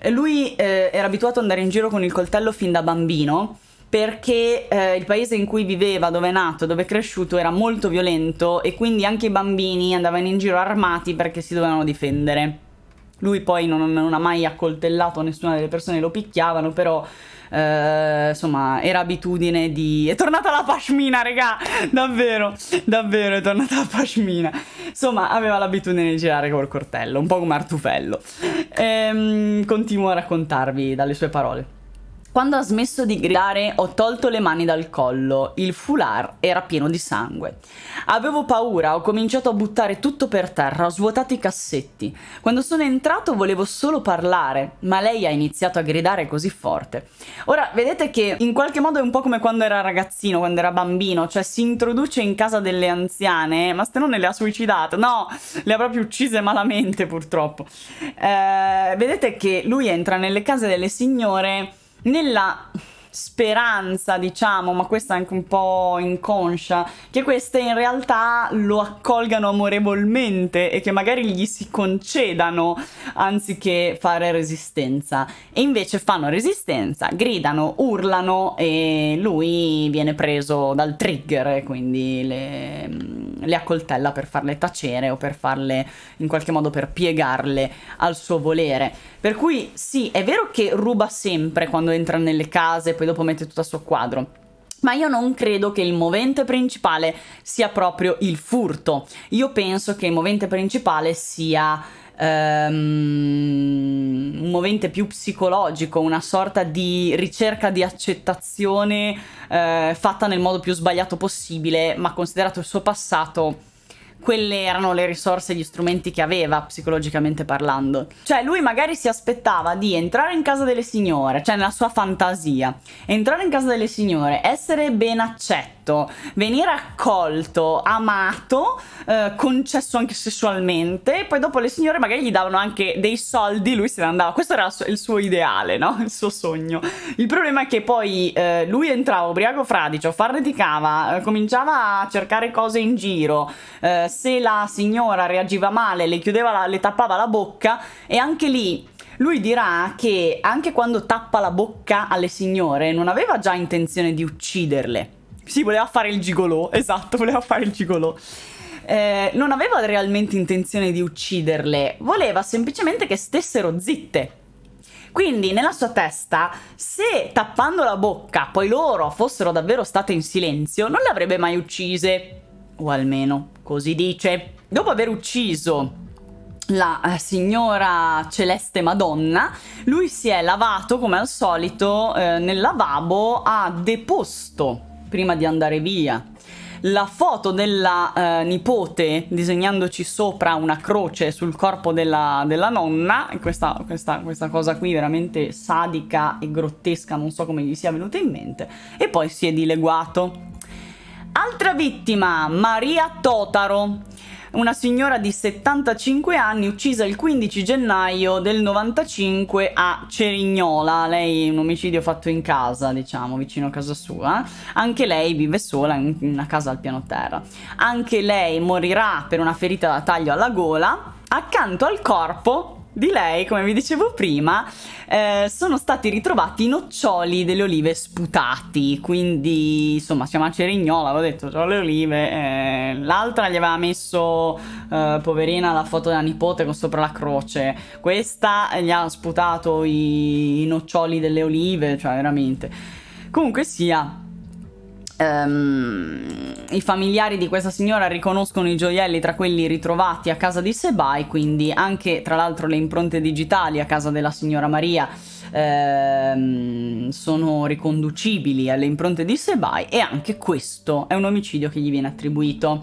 lui eh, era abituato ad andare in giro con il coltello fin da bambino perché eh, il paese in cui viveva, dove è nato, dove è cresciuto era molto violento e quindi anche i bambini andavano in giro armati perché si dovevano difendere. Lui poi non, non ha mai accoltellato nessuna delle persone, lo picchiavano, però eh, insomma era abitudine di... È tornata la pashmina, regà! Davvero, davvero è tornata la pashmina. Insomma, aveva l'abitudine di girare col cortello, un po' come Artufello. Ehm, continuo a raccontarvi dalle sue parole. Quando ha smesso di gridare ho tolto le mani dal collo, il foulard era pieno di sangue. Avevo paura, ho cominciato a buttare tutto per terra, ho svuotato i cassetti. Quando sono entrato volevo solo parlare, ma lei ha iniziato a gridare così forte. Ora, vedete che in qualche modo è un po' come quando era ragazzino, quando era bambino, cioè si introduce in casa delle anziane, ma se non le ha suicidate, no, le ha proprio uccise malamente purtroppo. Eh, vedete che lui entra nelle case delle signore nella speranza, diciamo, ma questa è anche un po' inconscia, che queste in realtà lo accolgano amorevolmente e che magari gli si concedano anziché fare resistenza. E invece fanno resistenza, gridano, urlano e lui viene preso dal trigger e quindi le, mm, le accoltella per farle tacere o per farle in qualche modo per piegarle al suo volere. Per cui sì, è vero che ruba sempre quando entra nelle case poi dopo mette tutto a suo quadro. Ma io non credo che il movente principale sia proprio il furto. Io penso che il movente principale sia um, un movente più psicologico, una sorta di ricerca di accettazione uh, fatta nel modo più sbagliato possibile, ma considerato il suo passato quelle erano le risorse e gli strumenti che aveva psicologicamente parlando. Cioè lui magari si aspettava di entrare in casa delle signore, cioè nella sua fantasia, entrare in casa delle signore, essere ben accetto, venire accolto, amato, eh, concesso anche sessualmente, poi dopo le signore magari gli davano anche dei soldi, lui se ne andava, questo era il suo ideale, no? il suo sogno. Il problema è che poi eh, lui entrava ubriaco fradicio, farneticava, eh, cominciava a cercare cose in giro, eh, se la signora reagiva male, le chiudeva, la, le tappava la bocca e anche lì lui dirà che anche quando tappa la bocca alle signore non aveva già intenzione di ucciderle. Sì, voleva fare il gigolò, (laughs) esatto, voleva fare il gigolò. Eh, non aveva realmente intenzione di ucciderle, voleva semplicemente che stessero zitte. Quindi nella sua testa, se tappando la bocca poi loro fossero davvero state in silenzio, non le avrebbe mai uccise. O almeno Così dice. Dopo aver ucciso la eh, signora celeste Madonna, lui si è lavato come al solito eh, nel lavabo, ha deposto prima di andare via la foto della eh, nipote disegnandoci sopra una croce sul corpo della, della nonna, questa, questa, questa, cosa qui veramente sadica e grottesca, non so come gli sia venuta in mente, e poi si è dileguato. Altra vittima, Maria Totaro, una signora di 75 anni uccisa il 15 gennaio del 95 a Cerignola. Lei un omicidio fatto in casa, diciamo, vicino a casa sua. Anche lei vive sola in una casa al piano terra. Anche lei morirà per una ferita da taglio alla gola. Accanto al corpo di lei, come vi dicevo prima, eh, sono stati ritrovati i noccioli delle olive sputati, quindi insomma siamo a Cerignola, avevo detto, ho le olive, eh, l'altra gli aveva messo, eh, poverina, la foto della nipote con sopra la croce, questa gli ha sputato i, i noccioli delle olive, cioè veramente. Comunque sia, Um, I familiari di questa signora riconoscono i gioielli tra quelli ritrovati a casa di Sebai, quindi anche tra l'altro le impronte digitali a casa della signora Maria um, sono riconducibili alle impronte di Sebai e anche questo è un omicidio che gli viene attribuito.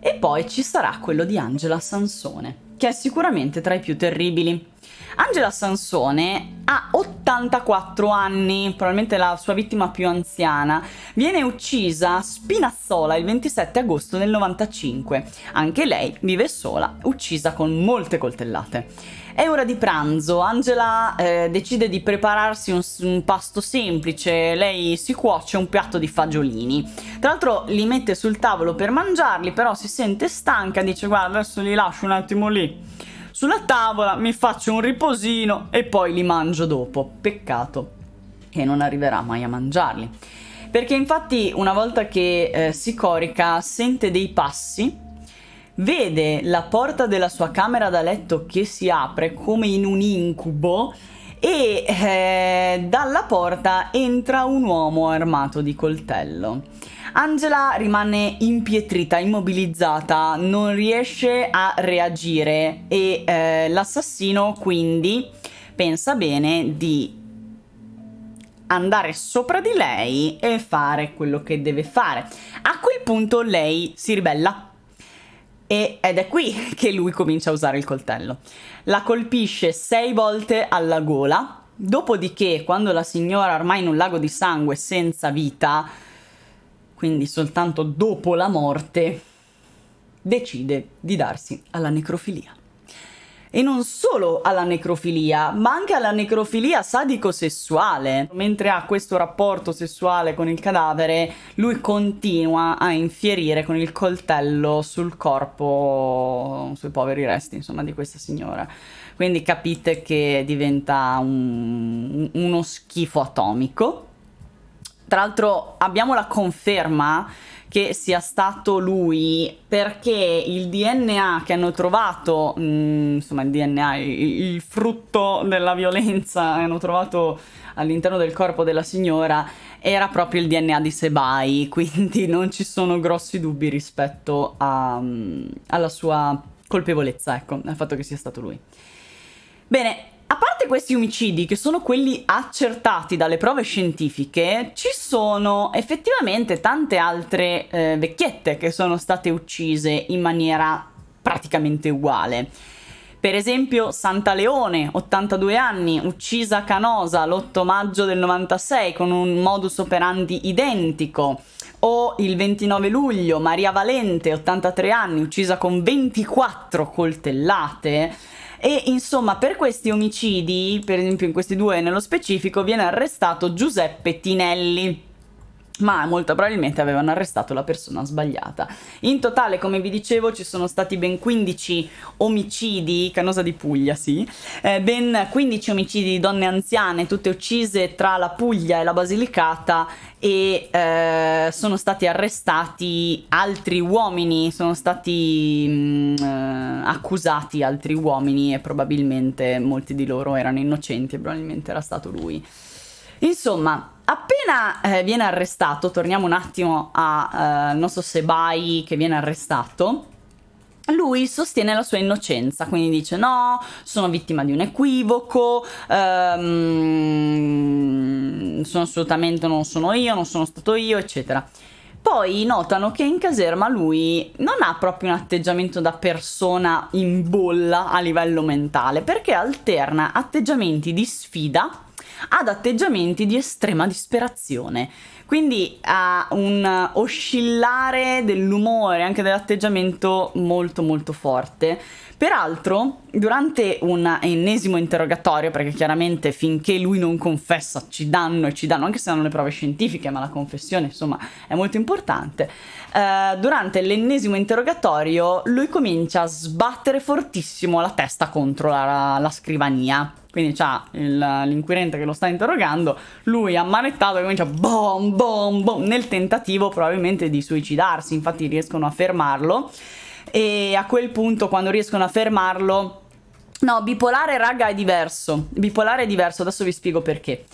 E poi ci sarà quello di Angela Sansone, che è sicuramente tra i più terribili. Angela Sansone ha 84 anni, probabilmente la sua vittima più anziana, viene uccisa Spinazzola il 27 agosto del 95. Anche lei vive sola, uccisa con molte coltellate. È ora di pranzo, Angela eh, decide di prepararsi un, un, pasto semplice, lei si cuoce un piatto di fagiolini. Tra l'altro li mette sul tavolo per mangiarli, però si sente stanca, dice guarda adesso li lascio un attimo lì sulla tavola, mi faccio un riposino e poi li mangio dopo. Peccato che non arriverà mai a mangiarli. Perché infatti una volta che eh, si corica sente dei passi, vede la porta della sua camera da letto che si apre come in un incubo e eh, dalla porta entra un uomo armato di coltello. Angela rimane impietrita, immobilizzata, non riesce a reagire e eh, l'assassino quindi pensa bene di andare sopra di lei e fare quello che deve fare. A quel punto lei si ribella ed è qui (laughs) che lui comincia a usare il coltello. La colpisce sei volte alla gola, dopodiché quando la signora ormai in un lago di sangue senza vita, quindi soltanto dopo la morte, decide di darsi alla necrofilia e non solo alla necrofilia, ma anche alla necrofilia sadico-sessuale. Mentre ha questo rapporto sessuale con il cadavere, lui continua a infierire con il coltello sul corpo, sui poveri resti, insomma, di questa signora. Quindi capite che diventa un, uno schifo atomico. Tra l'altro abbiamo la conferma che sia stato lui perché il DNA che hanno trovato, mh, mm, insomma il DNA, il, il frutto della violenza che hanno trovato all'interno del corpo della signora era proprio il DNA di Sebai, (laughs) quindi non ci sono grossi dubbi rispetto a, mm, alla sua colpevolezza, ecco, al fatto che sia stato lui. Bene, a parte questi omicidi, che sono quelli accertati dalle prove scientifiche, ci sono effettivamente tante altre eh, vecchiette che sono state uccise in maniera praticamente uguale. Per esempio Santa Leone, 82 anni, uccisa a Canosa l'8 maggio del 96 con un modus operandi identico. O il 29 luglio Maria Valente, 83 anni, uccisa con 24 coltellate e insomma, per questi omicidi, per esempio in questi due nello specifico, viene arrestato Giuseppe Tinelli ma molto probabilmente avevano arrestato la persona sbagliata. In totale, come vi dicevo, ci sono stati ben 15 omicidi, Canosa di Puglia, sì, eh, ben 15 omicidi di donne anziane, tutte uccise tra la Puglia e la Basilicata e eh, sono stati arrestati altri uomini, sono stati mh, mm, eh, accusati altri uomini e probabilmente molti di loro erano innocenti e probabilmente era stato lui. Insomma, appena eh, viene arrestato, torniamo un attimo a eh, non so se Bai che viene arrestato, lui sostiene la sua innocenza, quindi dice no, sono vittima di un equivoco, ehm, sono assolutamente non sono io, non sono stato io, eccetera. Poi notano che in caserma lui non ha proprio un atteggiamento da persona in bolla a livello mentale, perché alterna atteggiamenti di sfida ad atteggiamenti di estrema disperazione, quindi a un oscillare dell'umore, anche dell'atteggiamento molto molto forte Peraltro, durante un ennesimo interrogatorio, perché chiaramente finché lui non confessa ci danno e ci danno, anche se non le prove scientifiche, ma la confessione insomma è molto importante, eh, durante l'ennesimo interrogatorio lui comincia a sbattere fortissimo la testa contro la, la scrivania quindi c'ha l'inquirente che lo sta interrogando, lui ammanettato comincia bom bom bom nel tentativo probabilmente di suicidarsi, infatti riescono a fermarlo e a quel punto quando riescono a fermarlo... No, bipolare raga è diverso, bipolare è diverso, adesso vi spiego perché.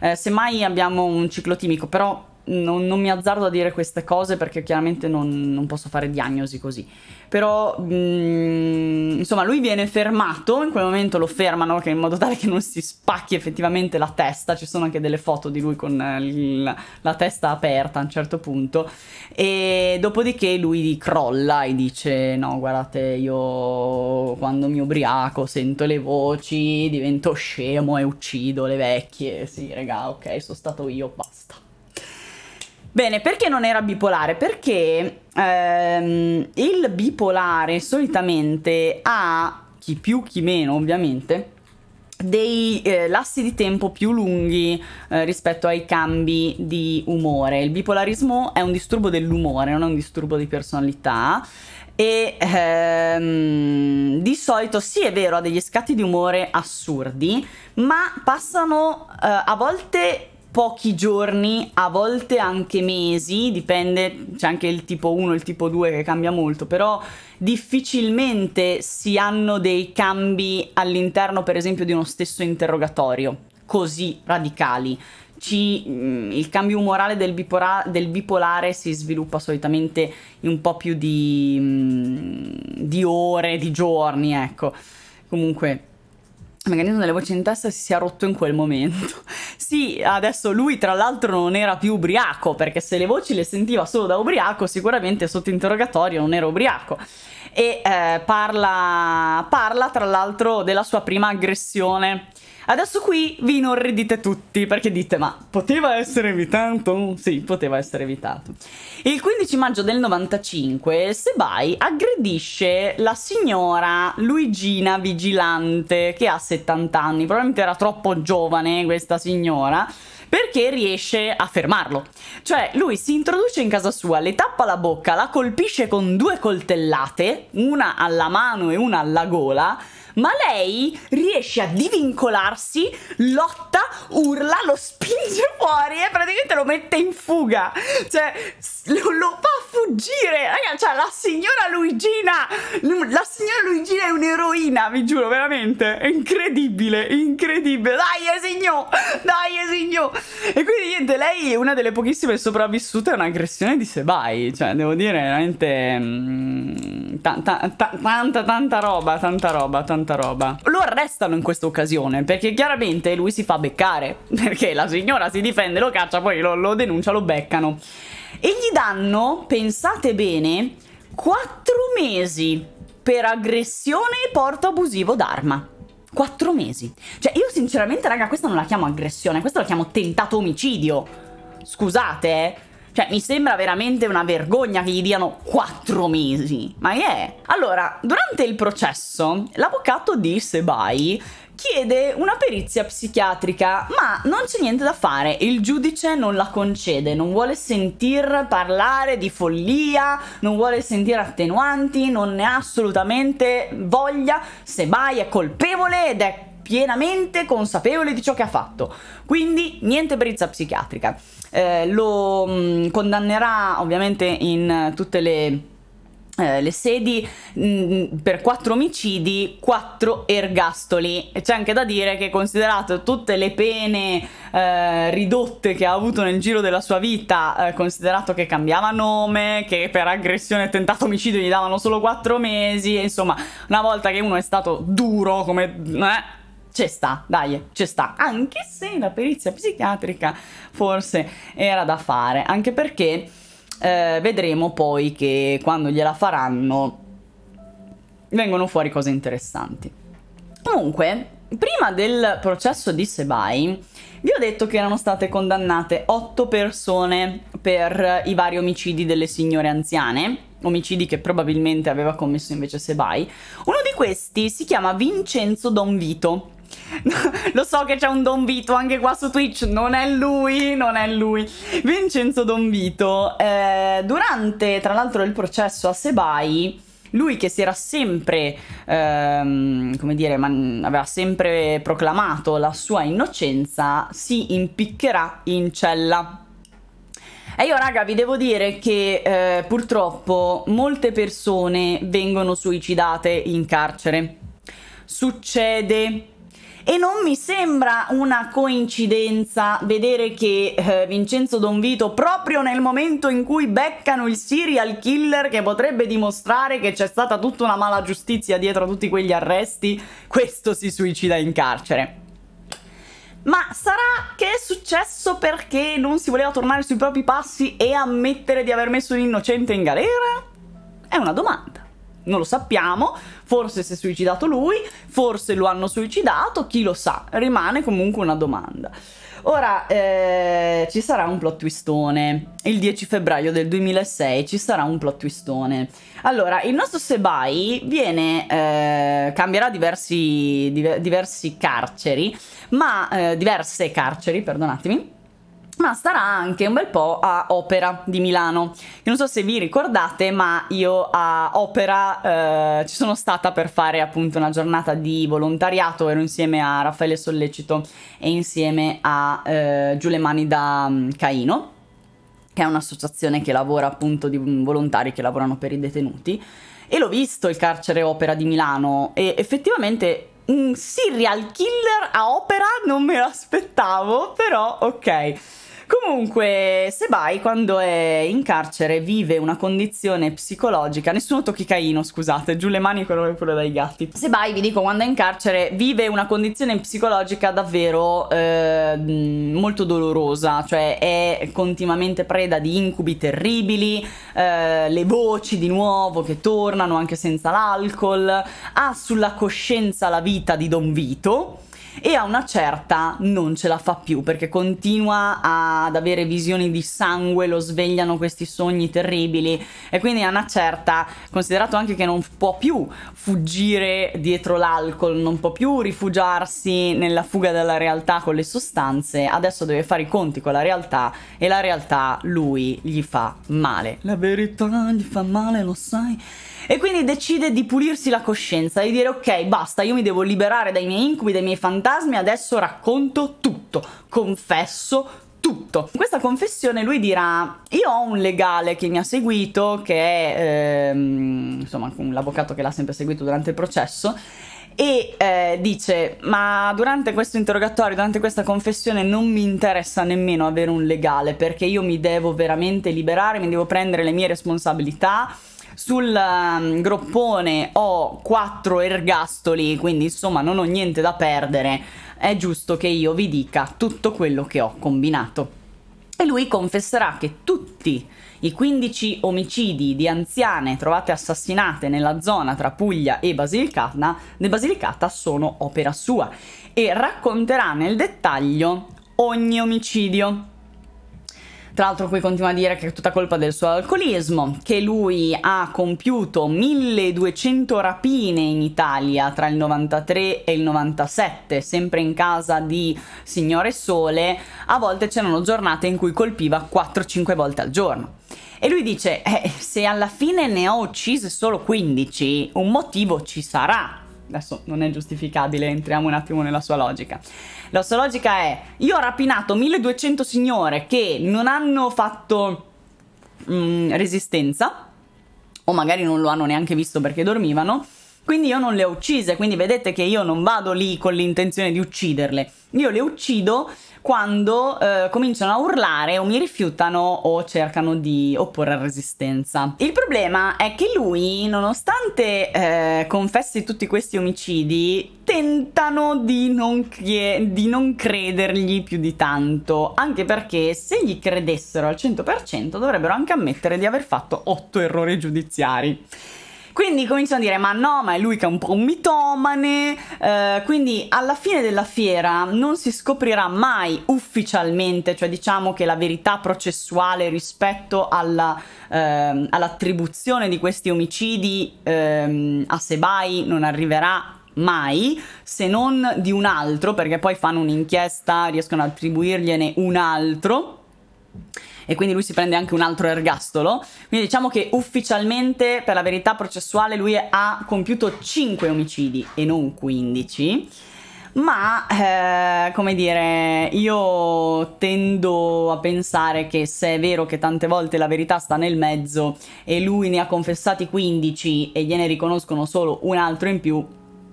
Eh, semmai abbiamo un ciclotimico, però non, non, mi azzardo a dire queste cose perché chiaramente non, non posso fare diagnosi così. Però, mh, mm, insomma, lui viene fermato, in quel momento lo fermano in modo tale che non si spacchi effettivamente la testa, ci sono anche delle foto di lui con eh, il, la testa aperta a un certo punto, e dopodiché lui crolla e dice no, guardate, io quando mi ubriaco sento le voci, divento scemo e uccido le vecchie, sì, regà, ok, sono stato io, basta. Bene, perché non era bipolare? Perché ehm, il bipolare solitamente ha, chi più chi meno ovviamente, dei eh, lassi di tempo più lunghi eh, rispetto ai cambi di umore. Il bipolarismo è un disturbo dell'umore, non è un disturbo di personalità. E ehm, di solito sì è vero, ha degli scatti di umore assurdi, ma passano eh, a volte pochi giorni, a volte anche mesi, dipende, c'è anche il tipo 1 il tipo 2 che cambia molto, però difficilmente si hanno dei cambi all'interno per esempio di uno stesso interrogatorio così radicali. Ci, mm, il cambio umorale del, bipora, del, bipolare si sviluppa solitamente in un po' più di, mm, di ore, di giorni, ecco. Comunque il meccanismo delle voci in testa si sia rotto in quel momento. (laughs) sì, adesso lui tra l'altro non era più ubriaco, perché se le voci le sentiva solo da ubriaco, sicuramente sotto interrogatorio non era ubriaco. E eh, parla, parla tra l'altro della sua prima aggressione Adesso qui vi inorridite tutti perché dite ma poteva essere evitato? Sì, poteva essere evitato. Il 15 maggio del 95 Sebai aggredisce la signora Luigina Vigilante che ha 70 anni, probabilmente era troppo giovane questa signora perché riesce a fermarlo. Cioè, lui si introduce in casa sua, le tappa la bocca, la colpisce con due coltellate, una alla mano e una alla gola, ma lei riesce a divincolarsi, lotta, urla, lo spinge fuori e praticamente lo mette in fuga, cioè lo, lo fa fuggire, ragazzi, cioè la signora Luigina, la signora Luigina è un'eroina, vi giuro, veramente, è incredibile, incredibile, dai esigno, eh, dai esigno, eh, e quindi niente, lei è una delle pochissime sopravvissute a un'aggressione di Sebai, cioè devo dire veramente mh, mm, ta ta ta tanta tanta roba, tanta roba, tanta tanta roba. Lo arrestano in questa occasione perché chiaramente lui si fa beccare (laughs) perché la signora si difende, lo caccia, poi lo, lo denuncia, lo beccano. E gli danno, pensate bene, 4 mesi per aggressione e porto abusivo d'arma. 4 mesi. Cioè, io sinceramente, raga, questa non la chiamo aggressione, questa la chiamo tentato omicidio. Scusate, eh cioè, mi sembra veramente una vergogna che gli diano quattro mesi. Ma che è? Allora, durante il processo, l'avvocato di Sebai chiede una perizia psichiatrica, ma non c'è niente da fare, il giudice non la concede, non vuole sentir parlare di follia, non vuole sentire attenuanti, non ne ha assolutamente voglia, Sebai è colpevole ed è pienamente consapevole di ciò che ha fatto, quindi niente perizia psichiatrica eh, lo mh, mm, condannerà ovviamente in tutte le eh, le sedi mh, mm, per quattro omicidi, quattro ergastoli. E c'è anche da dire che, considerato tutte le pene eh, ridotte che ha avuto nel giro della sua vita, eh, considerato che cambiava nome, che per aggressione e tentato omicidio gli davano solo quattro mesi, insomma, una volta che uno è stato duro come ci sta, dai, ci sta. Anche se la perizia psichiatrica forse era da fare, anche perché eh, vedremo poi che quando gliela faranno vengono fuori cose interessanti. Comunque, prima del processo di Sebai, vi ho detto che erano state condannate 8 persone per i vari omicidi delle signore anziane, omicidi che probabilmente aveva commesso invece Sebai. Uno di questi si chiama Vincenzo Don Vito. (laughs) Lo so che c'è un Don Vito anche qua su Twitch, non è lui, non è lui. Vincenzo Don Vito, eh, durante tra l'altro il processo a Sebai, lui che si era sempre, ehm, come dire, aveva sempre proclamato la sua innocenza, si impiccherà in cella. E io raga vi devo dire che eh, purtroppo molte persone vengono suicidate in carcere. Succede, e non mi sembra una coincidenza vedere che eh, Vincenzo Don Vito, proprio nel momento in cui beccano il serial killer che potrebbe dimostrare che c'è stata tutta una mala giustizia dietro a tutti quegli arresti, questo si suicida in carcere. Ma sarà che è successo perché non si voleva tornare sui propri passi e ammettere di aver messo un innocente in galera? È una domanda. Non lo sappiamo, forse si è suicidato lui, forse lo hanno suicidato, chi lo sa, rimane comunque una domanda. Ora eh, ci sarà un plot twistone. Il 10 febbraio del 2006 ci sarà un plot twistone. Allora, il nostro Sebai viene, eh, cambierà diversi, diver, diversi carceri, ma eh, diverse carceri, perdonatemi ma starà anche un bel po' a Opera di Milano. non so se vi ricordate, ma io a Opera eh, ci sono stata per fare appunto una giornata di volontariato, ero insieme a Raffaele Sollecito e insieme a eh, Giù mani da mm, Caino, che è un'associazione che lavora appunto di mm, volontari che lavorano per i detenuti. E l'ho visto il carcere Opera di Milano e effettivamente un serial killer a Opera non me l'aspettavo, però ok. Comunque, Sebai quando è in carcere vive una condizione psicologica, nessuno tocchi Caino, scusate, giù le mani quello pure dai gatti. Sebai, vi dico, quando è in carcere vive una condizione psicologica davvero eh, molto dolorosa, cioè è continuamente preda di incubi terribili, eh, le voci di nuovo che tornano anche senza l'alcol, ha sulla coscienza la vita di Don Vito e a una certa non ce la fa più perché continua ad avere visioni di sangue, lo svegliano questi sogni terribili e quindi a una certa, considerato anche che non può più fuggire dietro l'alcol, non può più rifugiarsi nella fuga dalla realtà con le sostanze, adesso deve fare i conti con la realtà e la realtà lui gli fa male. La verità gli fa male, lo sai? E quindi decide di pulirsi la coscienza, di dire ok basta, io mi devo liberare dai miei incubi, dai miei fantasmi, adesso racconto tutto, confesso tutto. In questa confessione lui dirà: Io ho un legale che mi ha seguito, che è ehm, insomma l'avvocato che l'ha sempre seguito durante il processo. E eh, dice: Ma durante questo interrogatorio, durante questa confessione, non mi interessa nemmeno avere un legale perché io mi devo veramente liberare, mi devo prendere le mie responsabilità sul um, groppone ho quattro ergastoli, quindi insomma non ho niente da perdere. È giusto che io vi dica tutto quello che ho combinato. E lui confesserà che tutti i 15 omicidi di anziane trovate assassinate nella zona tra Puglia e Basilicata, Basilicata sono opera sua e racconterà nel dettaglio ogni omicidio tra l'altro qui continua a dire che è tutta colpa del suo alcolismo, che lui ha compiuto 1200 rapine in Italia tra il 93 e il 97, sempre in casa di Signore Sole, a volte c'erano giornate in cui colpiva 4-5 volte al giorno. E lui dice, eh, se alla fine ne ho uccise solo 15, un motivo ci sarà adesso non è giustificabile, entriamo un attimo nella sua logica. La sua logica è, io ho rapinato 1200 signore che non hanno fatto mh, mm, resistenza, o magari non lo hanno neanche visto perché dormivano, quindi io non le ho uccise, quindi vedete che io non vado lì con l'intenzione di ucciderle, io le uccido quando eh, cominciano a urlare o mi rifiutano o cercano di opporre resistenza. Il problema è che lui, nonostante eh, confessi tutti questi omicidi, tentano di non, di non, credergli più di tanto, anche perché se gli credessero al 100% dovrebbero anche ammettere di aver fatto otto errori giudiziari. Quindi cominciano a dire ma no, ma è lui che è un po' un mitomane, eh, quindi alla fine della fiera non si scoprirà mai ufficialmente, cioè diciamo che la verità processuale rispetto alla, eh, all'attribuzione di questi omicidi eh, a Sebai non arriverà mai se non di un altro perché poi fanno un'inchiesta riescono ad attribuirgliene un altro e quindi lui si prende anche un altro ergastolo. Quindi diciamo che ufficialmente, per la verità processuale, lui ha compiuto 5 omicidi e non 15. Ma, eh, come dire, io tendo a pensare che se è vero che tante volte la verità sta nel mezzo e lui ne ha confessati 15 e gliene riconoscono solo un altro in più,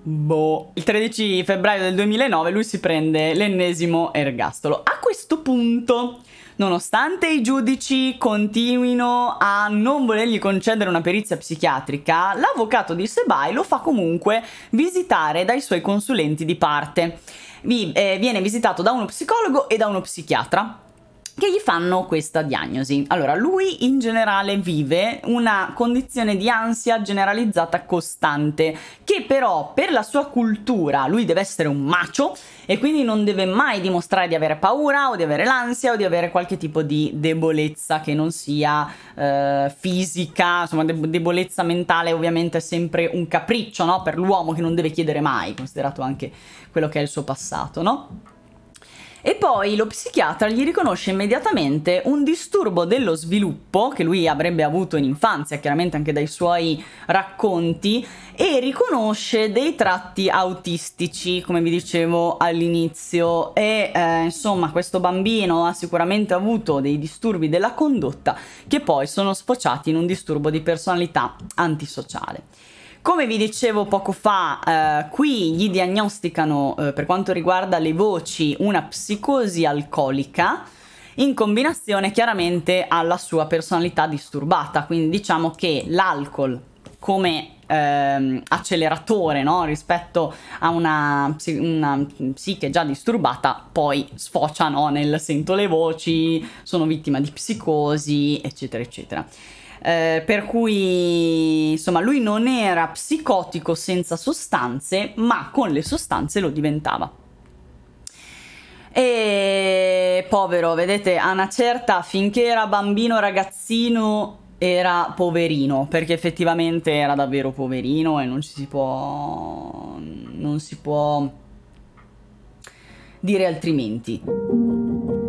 Boh. Il 13 febbraio del 2009 lui si prende l'ennesimo ergastolo. A questo punto nonostante i giudici continuino a non volergli concedere una perizia psichiatrica, l'avvocato di Sebai lo fa comunque visitare dai suoi consulenti di parte. Vi, eh, viene visitato da uno psicologo e da uno psichiatra che gli fanno questa diagnosi. Allora, lui in generale vive una condizione di ansia generalizzata costante, che però per la sua cultura lui deve essere un macio e quindi non deve mai dimostrare di avere paura o di avere l'ansia o di avere qualche tipo di debolezza che non sia eh, fisica, insomma de debolezza mentale ovviamente è sempre un capriccio no? per l'uomo che non deve chiedere mai, considerato anche quello che è il suo passato, no? E poi lo psichiatra gli riconosce immediatamente un disturbo dello sviluppo che lui avrebbe avuto in infanzia, chiaramente anche dai suoi racconti, e riconosce dei tratti autistici, come vi dicevo all'inizio. E eh, insomma, questo bambino ha sicuramente avuto dei disturbi della condotta che poi sono sfociati in un disturbo di personalità antisociale. Come vi dicevo poco fa, eh, qui gli diagnosticano eh, per quanto riguarda le voci una psicosi alcolica in combinazione chiaramente alla sua personalità disturbata, quindi diciamo che l'alcol come ehm, acceleratore no? rispetto a una, una, psiche già disturbata poi sfocia no? nel sento le voci, sono vittima di psicosi, eccetera, eccetera. Eh, per cui insomma lui non era psicotico senza sostanze, ma con le sostanze lo diventava. E povero, vedete, a una certa finché era bambino ragazzino era poverino, perché effettivamente era davvero poverino e non ci si può non si può dire altrimenti.